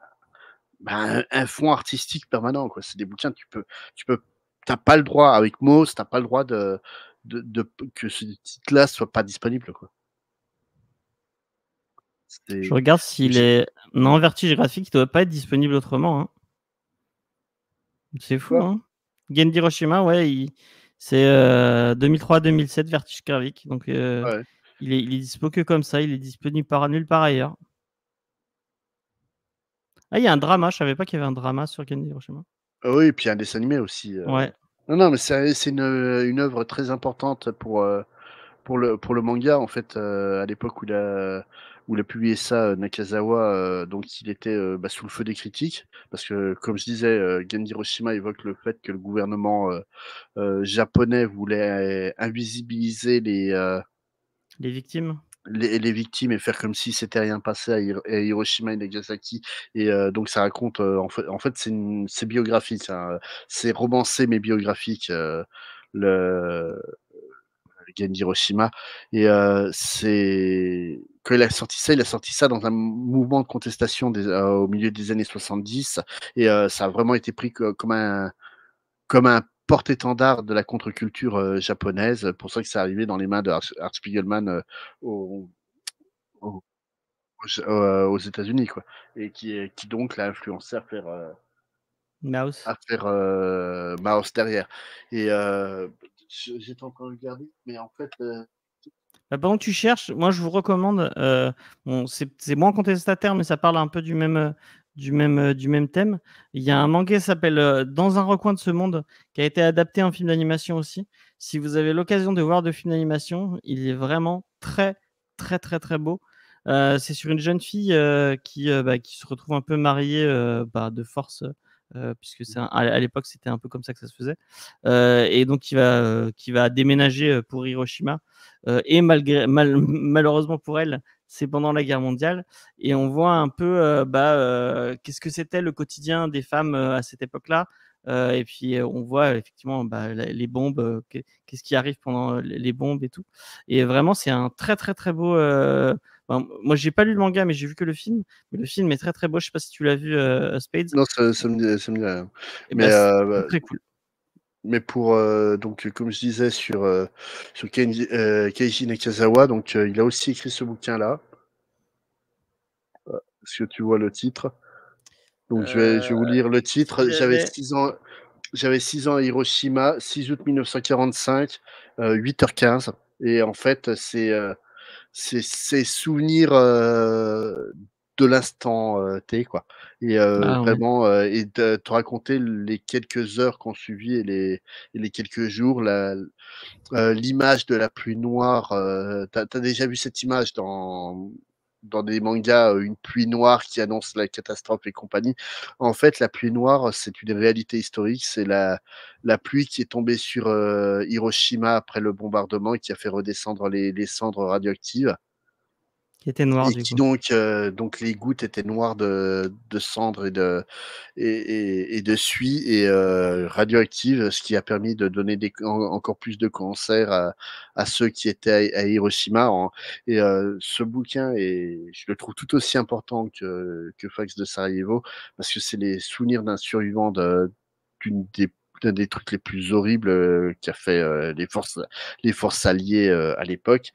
bah, un, fond artistique permanent. C'est des bouquins que tu peux, tu peux, t'as pas le droit avec tu t'as pas le droit de, de, que ce titre-là soit pas disponible. Quoi. Je regarde s'il est... non vertige graphique, il doit pas être disponible autrement. Hein. C'est fou, hein Gen Hiroshima, ouais, c'est 2003-2007, euh, Vertige Kervik. Donc, euh, il, est, il dispo que comme ça, il est disponible par nulle part ailleurs. Ah, il y a un drama, je savais pas qu'il y avait un drama sur Gen Hiroshima. Ah oui, et puis un dessin animé aussi. Euh. Ouais. Non, non, mais c'est une, une œuvre très importante pour, pour, le, pour le manga, en fait, à l'époque où il a où il a publié ça, euh, Nakazawa, euh, donc il était euh, bah, sous le feu des critiques, parce que comme je disais, euh, Genji Hiroshima évoque le fait que le gouvernement japonais voulait invisibiliser les, les victimes. Les, les, victimes et faire comme si c'était rien passé à, Hiroshima et Nagasaki. Et donc ça raconte, en fait, en fait c'est biographique, c'est romancé mais biographique. le Genji Hiroshima et c'est quand il a sorti ça, il a sorti ça dans un mouvement de contestation des, euh, au milieu des années 70, et euh, ça a vraiment été pris comme un comme un porte-étendard de la contre-culture euh, japonaise. Pour ça que c'est arrivé dans les mains de Art, Spiegelman aux États-Unis, quoi, et qui, qui donc l'a influencé à faire Mouse à faire Mouse derrière. Et j'étais encore regardé, mais en fait. Bah, pendant que tu cherches, moi je vous recommande, euh, c'est moins contestataire, mais ça parle un peu du même, du même, du même thème. Il y a un manga qui s'appelle euh, Dans un recoin de ce monde, qui a été adapté en film d'animation aussi. Si vous avez l'occasion de voir de films d'animation, il est vraiment très, très, très, très beau. Euh, c'est sur une jeune fille qui, bah, qui se retrouve un peu mariée bah, de force euh, puisque mmh. c'est à l'époque c'était un peu comme ça que ça se faisait. Euh, et donc qui va, euh, qui va déménager pour Hiroshima. et malgré, malheureusement pour elle, c'est pendant la guerre mondiale. Et on voit un peu bah, qu'est-ce que c'était le quotidien des femmes à cette époque-là. et puis on voit effectivement bah, les bombes, qu'est-ce qui arrive pendant les bombes et tout. Et vraiment, c'est un très très très beau moi, moi, j'ai pas lu le manga, mais j'ai vu que le film. le film est très très beau. Je sais pas si tu l'as vu, euh, Spades. Non, ça, me dit, rien. Eh mais ben, euh, bah, très cool. Mais pour euh, donc comme je disais sur euh, sur Keiji, Keiji donc il a aussi écrit ce bouquin là. Est-ce que tu vois le titre Donc je vais, je vais vous lire le titre. J'avais 6 ans. J'avais 6 ans à Hiroshima, 6 août 1945, 8h15. Et en fait, c'est ces souvenirs de l'instant T, quoi. Et ah vraiment, et de te raconter les quelques heures qu'on suivit et les, les quelques jours, l'image de la pluie noire. tu as déjà vu cette image dans dans des mangas euh, une pluie noire qui annonce la catastrophe et compagnie. En fait, la pluie noire, c'est une réalité historique. C'est la, pluie qui est tombée sur euh, Hiroshima après le bombardement et qui a fait redescendre les cendres radioactives était noir. donc, euh, donc les gouttes étaient noires de, de cendre et de, et, et, de suie et euh, radioactives, ce qui a permis de donner des, encore plus de cancer à, à ceux qui étaient à, Hiroshima. et euh, ce bouquin, est, je le trouve tout aussi important que, que Fax de Sarajevo, parce que c'est les souvenirs d'un survivant d'une des d'un des trucs les plus horribles euh, qu'a fait euh, les forces les forces alliées euh, à l'époque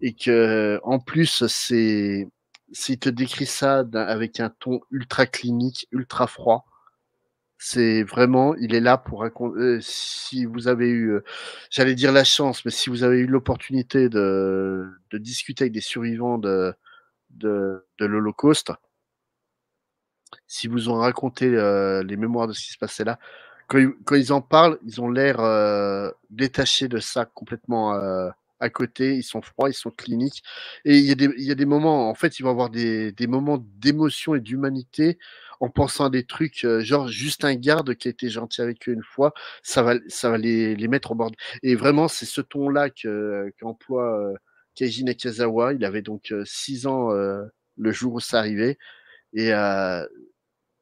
et que en plus c'est s'il te décrit ça avec un ton ultra clinique ultra froid c'est vraiment il est là pour raconter si vous avez eu j'allais dire la chance mais si vous avez eu l'opportunité de, de discuter avec des survivants de de, de l'Holocauste si vous ont raconté les mémoires de ce qui se passait là, quand ils, en parlent, ils ont l'air euh, détachés de ça complètement euh, à côté. Ils sont froids, ils sont cliniques. Et il y, a des, il y des moments, en fait, ils vont avoir des, moments d'émotion et d'humanité en pensant à des trucs, euh, genre juste un garde qui a été gentil avec eux une fois, ça va, ça va les, mettre au bord. Et vraiment, c'est ce ton-là qu'emploie qu Keiji Nakazawa. Il avait donc 6 ans le jour où ça arrivait. Et euh,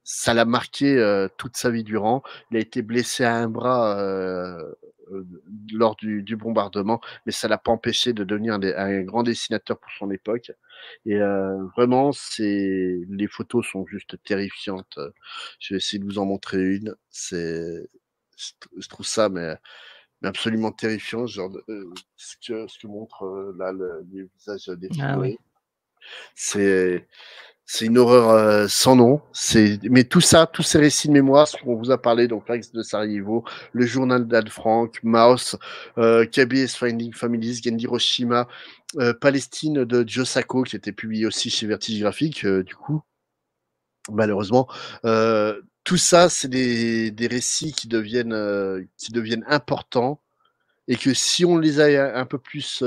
ça l'a marqué euh, toute sa vie durant. Il a été blessé à un bras euh, euh, lors du, bombardement, mais ça l'a pas empêché de devenir un, grand dessinateur pour son époque. Et vraiment, c'est les photos sont juste terrifiantes. Je vais essayer de vous en montrer une. C'est, je trouve ça, mais, absolument terrifiant, genre ce que montre là le, visage des ah, C'est c'est une horreur euh, sans nom. C'est mais tout ça, tous ces récits de mémoire, ce qu'on vous a parlé, donc l'ex de Sarajevo, le journal d'Anne Frank, Maus, euh, KBS Finding Families, Gendy Hiroshima, euh, Palestine de Josako, qui était publié aussi chez Vertige Graphique, euh, du coup, malheureusement. tout ça, c'est des, récits qui deviennent qui deviennent importants et que si on les a un peu plus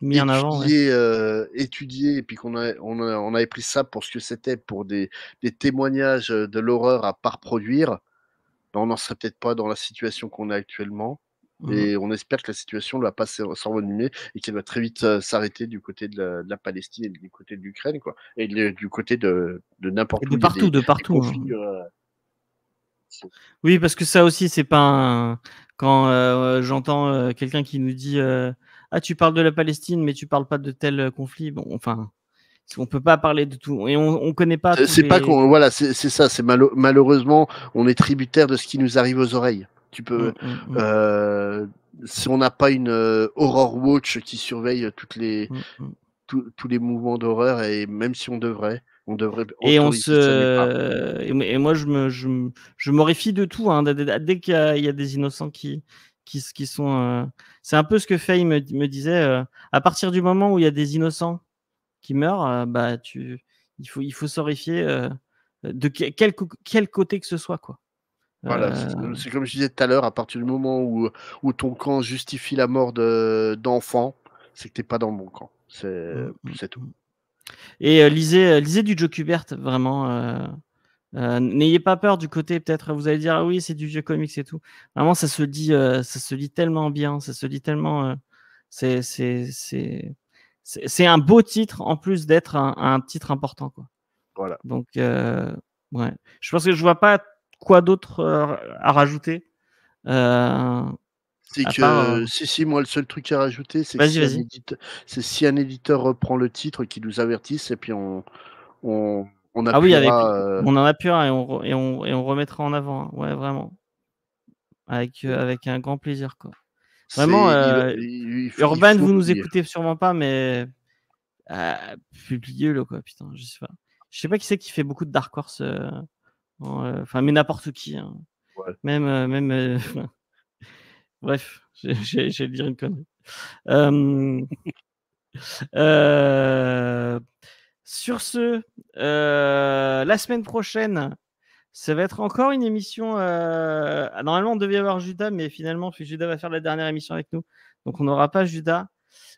mis étudié, en avant. Euh, étudié, et puis qu'on on, on, avait pris ça pour ce que c'était, pour des, témoignages euh, de l'horreur à part produire, ben on n'en serait peut-être pas dans la situation qu'on a actuellement. Mmh et on espère que la situation ne va pas s'envenimer et qu'elle va très vite euh, s'arrêter du côté de la, Palestine et du côté de l'Ukraine, quoi. Et du côté de, de n'importe où. De partout, de partout. Hein. Oui, parce que ça aussi, c'est pas un... Quand j'entends quelqu'un qui nous dit ah, tu parles de la Palestine, mais tu parles pas de tel euh, conflit. Bon, enfin, on peut pas parler de tout et on, ne connaît pas. C'est pas qu'on voilà, c'est ça. C'est malheureusement, on est tributaire de ce qui nous arrive aux oreilles. Tu peux, mm, mm, mm. Euh, si on n'a pas une horror euh, watch qui surveille toutes les tous les mouvements d'horreur et même si on devrait, on devrait. Et on se et moi je me je, de tout. Hein, dès qu'il y, a des innocents qui qui, sont. Euh, c'est un peu ce que Faye me, disait. Euh, à partir du moment où il y a des innocents qui meurent, euh, bah, il faut, il faut s'horrifier de quel, côté que ce soit, quoi. c'est comme je disais tout à l'heure, à partir du moment où, ton camp justifie la mort d'enfants, c'est que tu n'es pas dans le bon camp. C'est mmh, mmh, tout. Mmh. Et lisez, du Joe Kubert, vraiment. Euh, n'ayez pas peur du côté, peut-être, vous allez dire, ah oui, c'est du vieux comics et tout. Vraiment, ça se dit euh, ça se dit tellement bien, ça se lit tellement. Euh, c'est un beau titre en plus d'être un, titre important. Quoi. Voilà. Donc, ouais. Je pense que je vois pas quoi d'autre à rajouter. C'est que, si, si, moi, le seul truc à rajouter, c'est si, si, un éditeur reprend le titre, qu'il nous avertisse, et puis on, on, on ah oui, euh, on en a et on, et on, et on remettra en avant. Hein. Ouais, vraiment. Avec, euh, avec un grand plaisir. Quoi. Vraiment, euh, Urban, vous nous écoutez sûrement pas, mais ah, publiez-le, quoi, putain, je sais pas. Je sais pas qui c'est qui fait beaucoup de Dark Horse. Enfin, mais n'importe qui. Hein. Même. même Bref, j'ai dit une connerie. Euh... Sur ce, euh, la semaine prochaine, ça va être encore une émission. Euh, ah, normalement, on devait avoir Judas, mais finalement, Judas va faire la dernière émission avec nous. Donc, on n'aura pas Judas.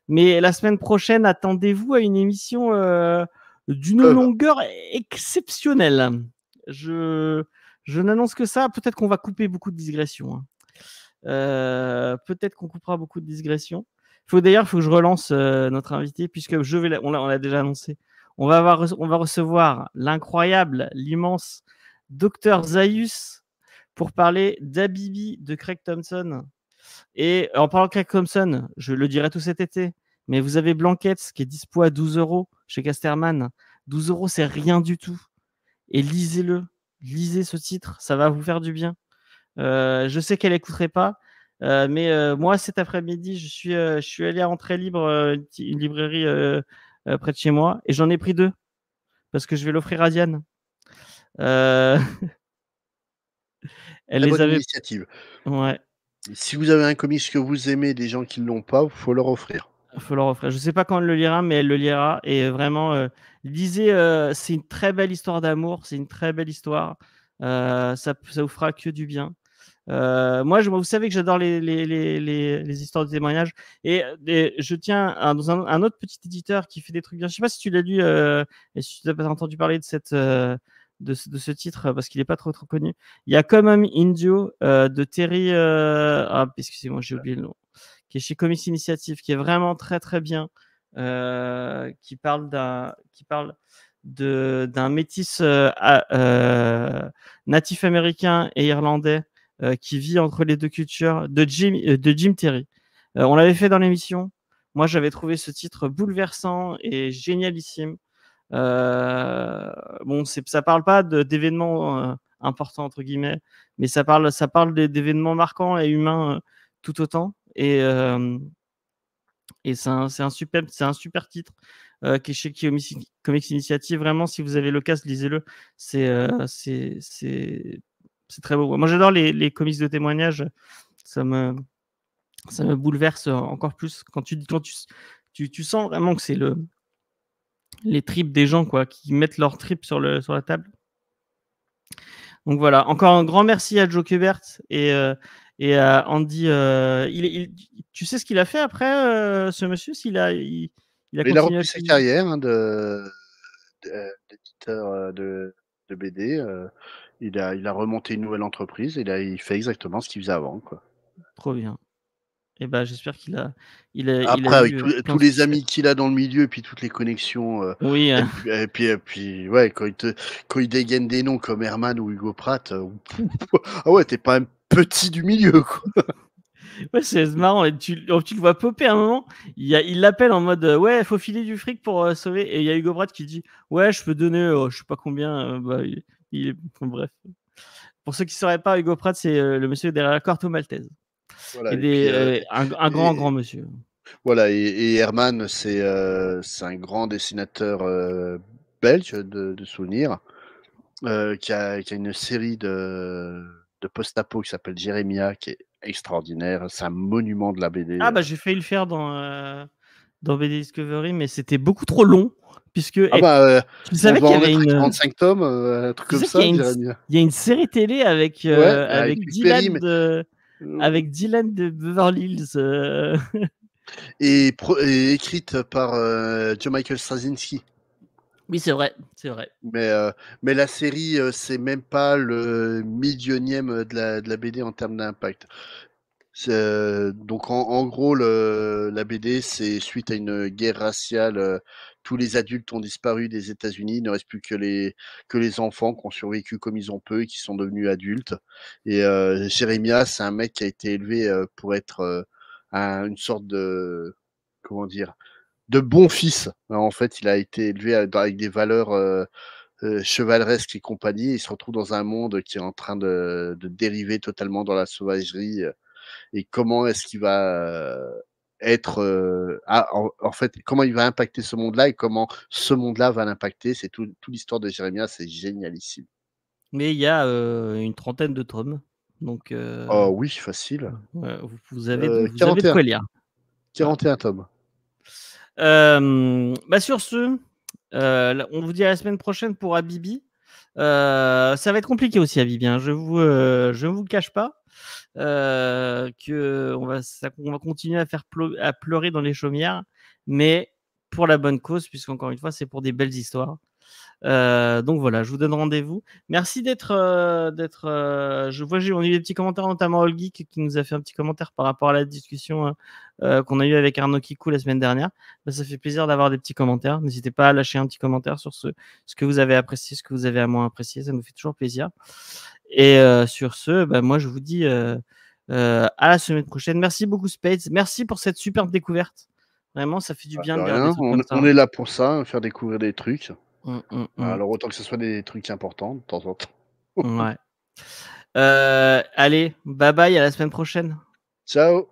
Mais la semaine prochaine, attendez-vous à une émission euh, d'une longueur exceptionnelle. Je, je n'annonce que ça. Peut-être qu'on va couper beaucoup de digressions. Hein. peut-être qu'on coupera beaucoup de digressions. Faut d'ailleurs, faut que je relance notre invité puisque je vais, on l'a déjà annoncé. On va, on va recevoir l'incroyable, l'immense Dr Zayus pour parler d'Abibi de Craig Thompson. Et en parlant de Craig Thompson, je le dirai tout cet été, mais vous avez Blanquette qui est dispo à 12 euros chez Casterman. 12 euros, c'est rien du tout. Et lisez-le, lisez ce titre, ça va vous faire du bien. Euh, je sais qu'elle n'écouterait pas, euh, mais euh, moi cet après-midi, je suis, je suis allé à Entrée Libre, une librairie euh, près de chez moi et j'en ai pris deux parce que je vais l'offrir à Diane. Euh, elle Initiative. Ouais. Si vous avez un comics que vous aimez, des gens qui ne l'ont pas, faut leur offrir. Faut leur offrir. Je ne sais pas quand elle le lira, mais elle le lira et vraiment euh, lisez. c'est une très belle histoire d'amour. C'est une très belle histoire. ça, ça vous fera que du bien. Euh, moi, je, vous savez que j'adore les, les, les, les, histoires de témoignages. Et, je tiens à, dans un, autre petit éditeur qui fait des trucs bien. Je sais pas si tu l'as lu euh, et si tu n'as pas entendu parler de, cette, euh, de, de, ce titre parce qu'il n'est pas trop, trop connu. Il y a Comme même Indio euh, de Terry. ah, excusez-moi, j'ai oublié le nom. Qui est chez Comics Initiative, qui est vraiment très très bien. qui parle d'un. Qui parle d'un métis natif américain et irlandais euh, qui vit entre les deux cultures de Jim, euh, de Jim Terry. Euh, on l'avait fait dans l'émission. Moi, j'avais trouvé ce titre bouleversant et génialissime. bon, ça parle pas d'événements importants entre guillemets, mais ça parle, ça parle d'événements marquants et humains tout autant. Et et c'est un, un, super, c'est un super titre qui est chez Comics Initiative. Vraiment, si vous avez le l'occasion, lisez-le. C'est, euh, c'est, c'est très beau. Moi, j'adore les, les de témoignages. Ça me, ça me bouleverse encore plus quand tu, quand tu, tu, sens vraiment que c'est le, les tripes des gens quoi, qui mettent leurs tripes sur, le, sur la table. Donc voilà, encore un grand merci à Joe Kubert et, euh, et à Andy. Euh, tu sais ce qu'il a fait après, euh, ce monsieur S'il a, il, a, il sa carrière d'éditeur hein, de, de, BD. Il a, remonté une nouvelle entreprise et là, il fait exactement ce qu'il faisait avant. Quoi. Trop bien. Et eh ben, j'espère qu'il a, il a. Après, avec tous euh, les amis qu'il a dans le milieu, et puis toutes les connexions. Euh, oui. Hein. Et, puis, puis, ouais, quand il, dégaine des noms comme Herman ou Hugo Pratt, euh, ah ouais, t'es pas un petit du milieu, c'est marrant. Et oh, tu, le vois popper un moment. Il l'appelle en mode Ouais, il faut filer du fric pour sauver. Et il y a Hugo Pratt qui dit Ouais, je peux donner, oh, je sais pas combien. Bah, Bref. Pour ceux qui ne sauraient pas, Hugo Pratt, c'est euh, le monsieur derrière la Maltese. Voilà, et euh, euh, un, grand, grand monsieur. Voilà, et, Herman, c'est un grand dessinateur belge de, de souvenirs, qui, a, une série de, de post-apo qui s'appelle Jérémia, qui est extraordinaire. C'est un monument de la BD. Ah, bah j'ai failli le faire dans, dans BD Discovery, mais c'était beaucoup trop long. Puisque ah bah, euh, tu savais qu'il y avait une 35 tomes, euh, un truc comme ça. Il y, a une série télé avec euh, avec, Dylan de... avec Dylan de Beverly Hills et, écrite par Joe Michael Straczynski. Oui, c'est vrai, c'est vrai. Mais, mais la série, c'est même pas le millionième de la BD en termes d'impact donc en, gros, le, la BD, c'est suite à une guerre raciale, euh, tous les adultes ont disparu des États-Unis, il ne reste plus que les, que les enfants qui ont survécu comme ils ont peu et qui sont devenus adultes. Et euh, c'est un mec qui a été élevé euh, pour être euh, une sorte de, comment dire, de bon fils. en fait, il a été élevé avec des valeurs chevaleresques et compagnie. il se retrouve dans un monde qui est en train de, de dériver totalement dans la sauvagerie et comment est-ce qu'il va euh, être euh, ah, en, fait comment il va impacter ce monde-là et comment ce monde-là va l'impacter. C'est toute l'histoire de Jérémia, c'est génialissime. Mais il y a euh, une trentaine de tomes, donc. oh oui, facile. Vous, avez, 41, avez de quoi lire. 41 tomes. bah sur ce, on vous dit à la semaine prochaine pour Abibi. ça va être compliqué aussi, Abibi. Hein, je vous, je vous cache pas euh, que on va, on va continuer à faire à pleurer dans les chaumières, mais pour la bonne cause, puisqu'encore une fois, c'est pour des belles histoires. Euh, donc voilà, je vous donne rendez-vous. Merci d'être, euh, d'être. Euh, je vois, j'ai on a eu des petits commentaires, notamment Olgi qui nous a fait un petit commentaire par rapport à la discussion euh, qu'on a eu avec Arnaud Kikou la semaine dernière. Bah, ça fait plaisir d'avoir des petits commentaires. N'hésitez pas à lâcher un petit commentaire sur ce, ce que vous avez apprécié, ce que vous avez à moins apprécié. Ça nous fait toujours plaisir. Et euh, sur ce, bah, moi, je vous dis euh, euh, à la semaine prochaine. Merci beaucoup, Spades. Merci pour cette superbe découverte. Vraiment, ça fait du bah, bien de On, on est là pour ça, faire découvrir des trucs. Mmh, mmh, mmh. Alors, autant que ce soit des trucs importants de temps en temps. ouais. allez, bye bye, à la semaine prochaine. Ciao.